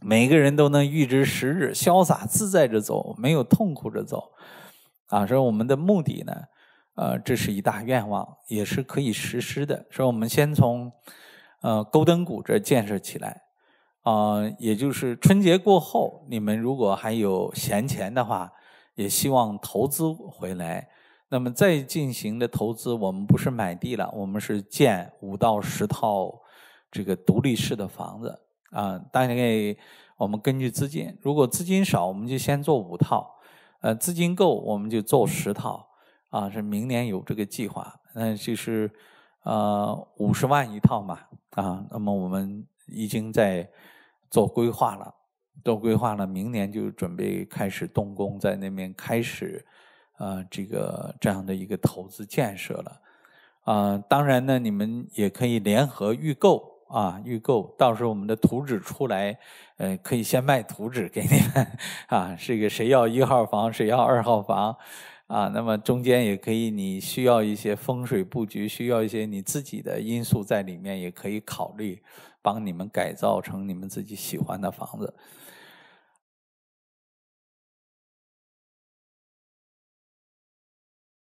每个人都能预知时日，潇洒自在着走，没有痛苦着走，啊，所以我们的目的呢，呃，这是一大愿望，也是可以实施的。所以，我们先从呃勾登谷这建设起来，啊，也就是春节过后，你们如果还有闲钱的话，也希望投资回来。那么再进行的投资，我们不是买地了，我们是建五到十套这个独立式的房子。啊，大概我们根据资金，如果资金少，我们就先做五套；，呃，资金够，我们就做十套。啊，是明年有这个计划，那就是，呃，五十万一套嘛。啊，那么我们已经在做规划了，做规划了，明年就准备开始动工，在那边开始，呃，这个这样的一个投资建设了。啊，当然呢，你们也可以联合预购。啊，预购，到时候我们的图纸出来，呃，可以先卖图纸给你们 啊。这个谁要一号房，谁要二号房，啊，那么中间也可以，你需要一些风水布局，需要一些你自己的因素在里面，也可以考虑帮你们改造成你们自己喜欢的房子。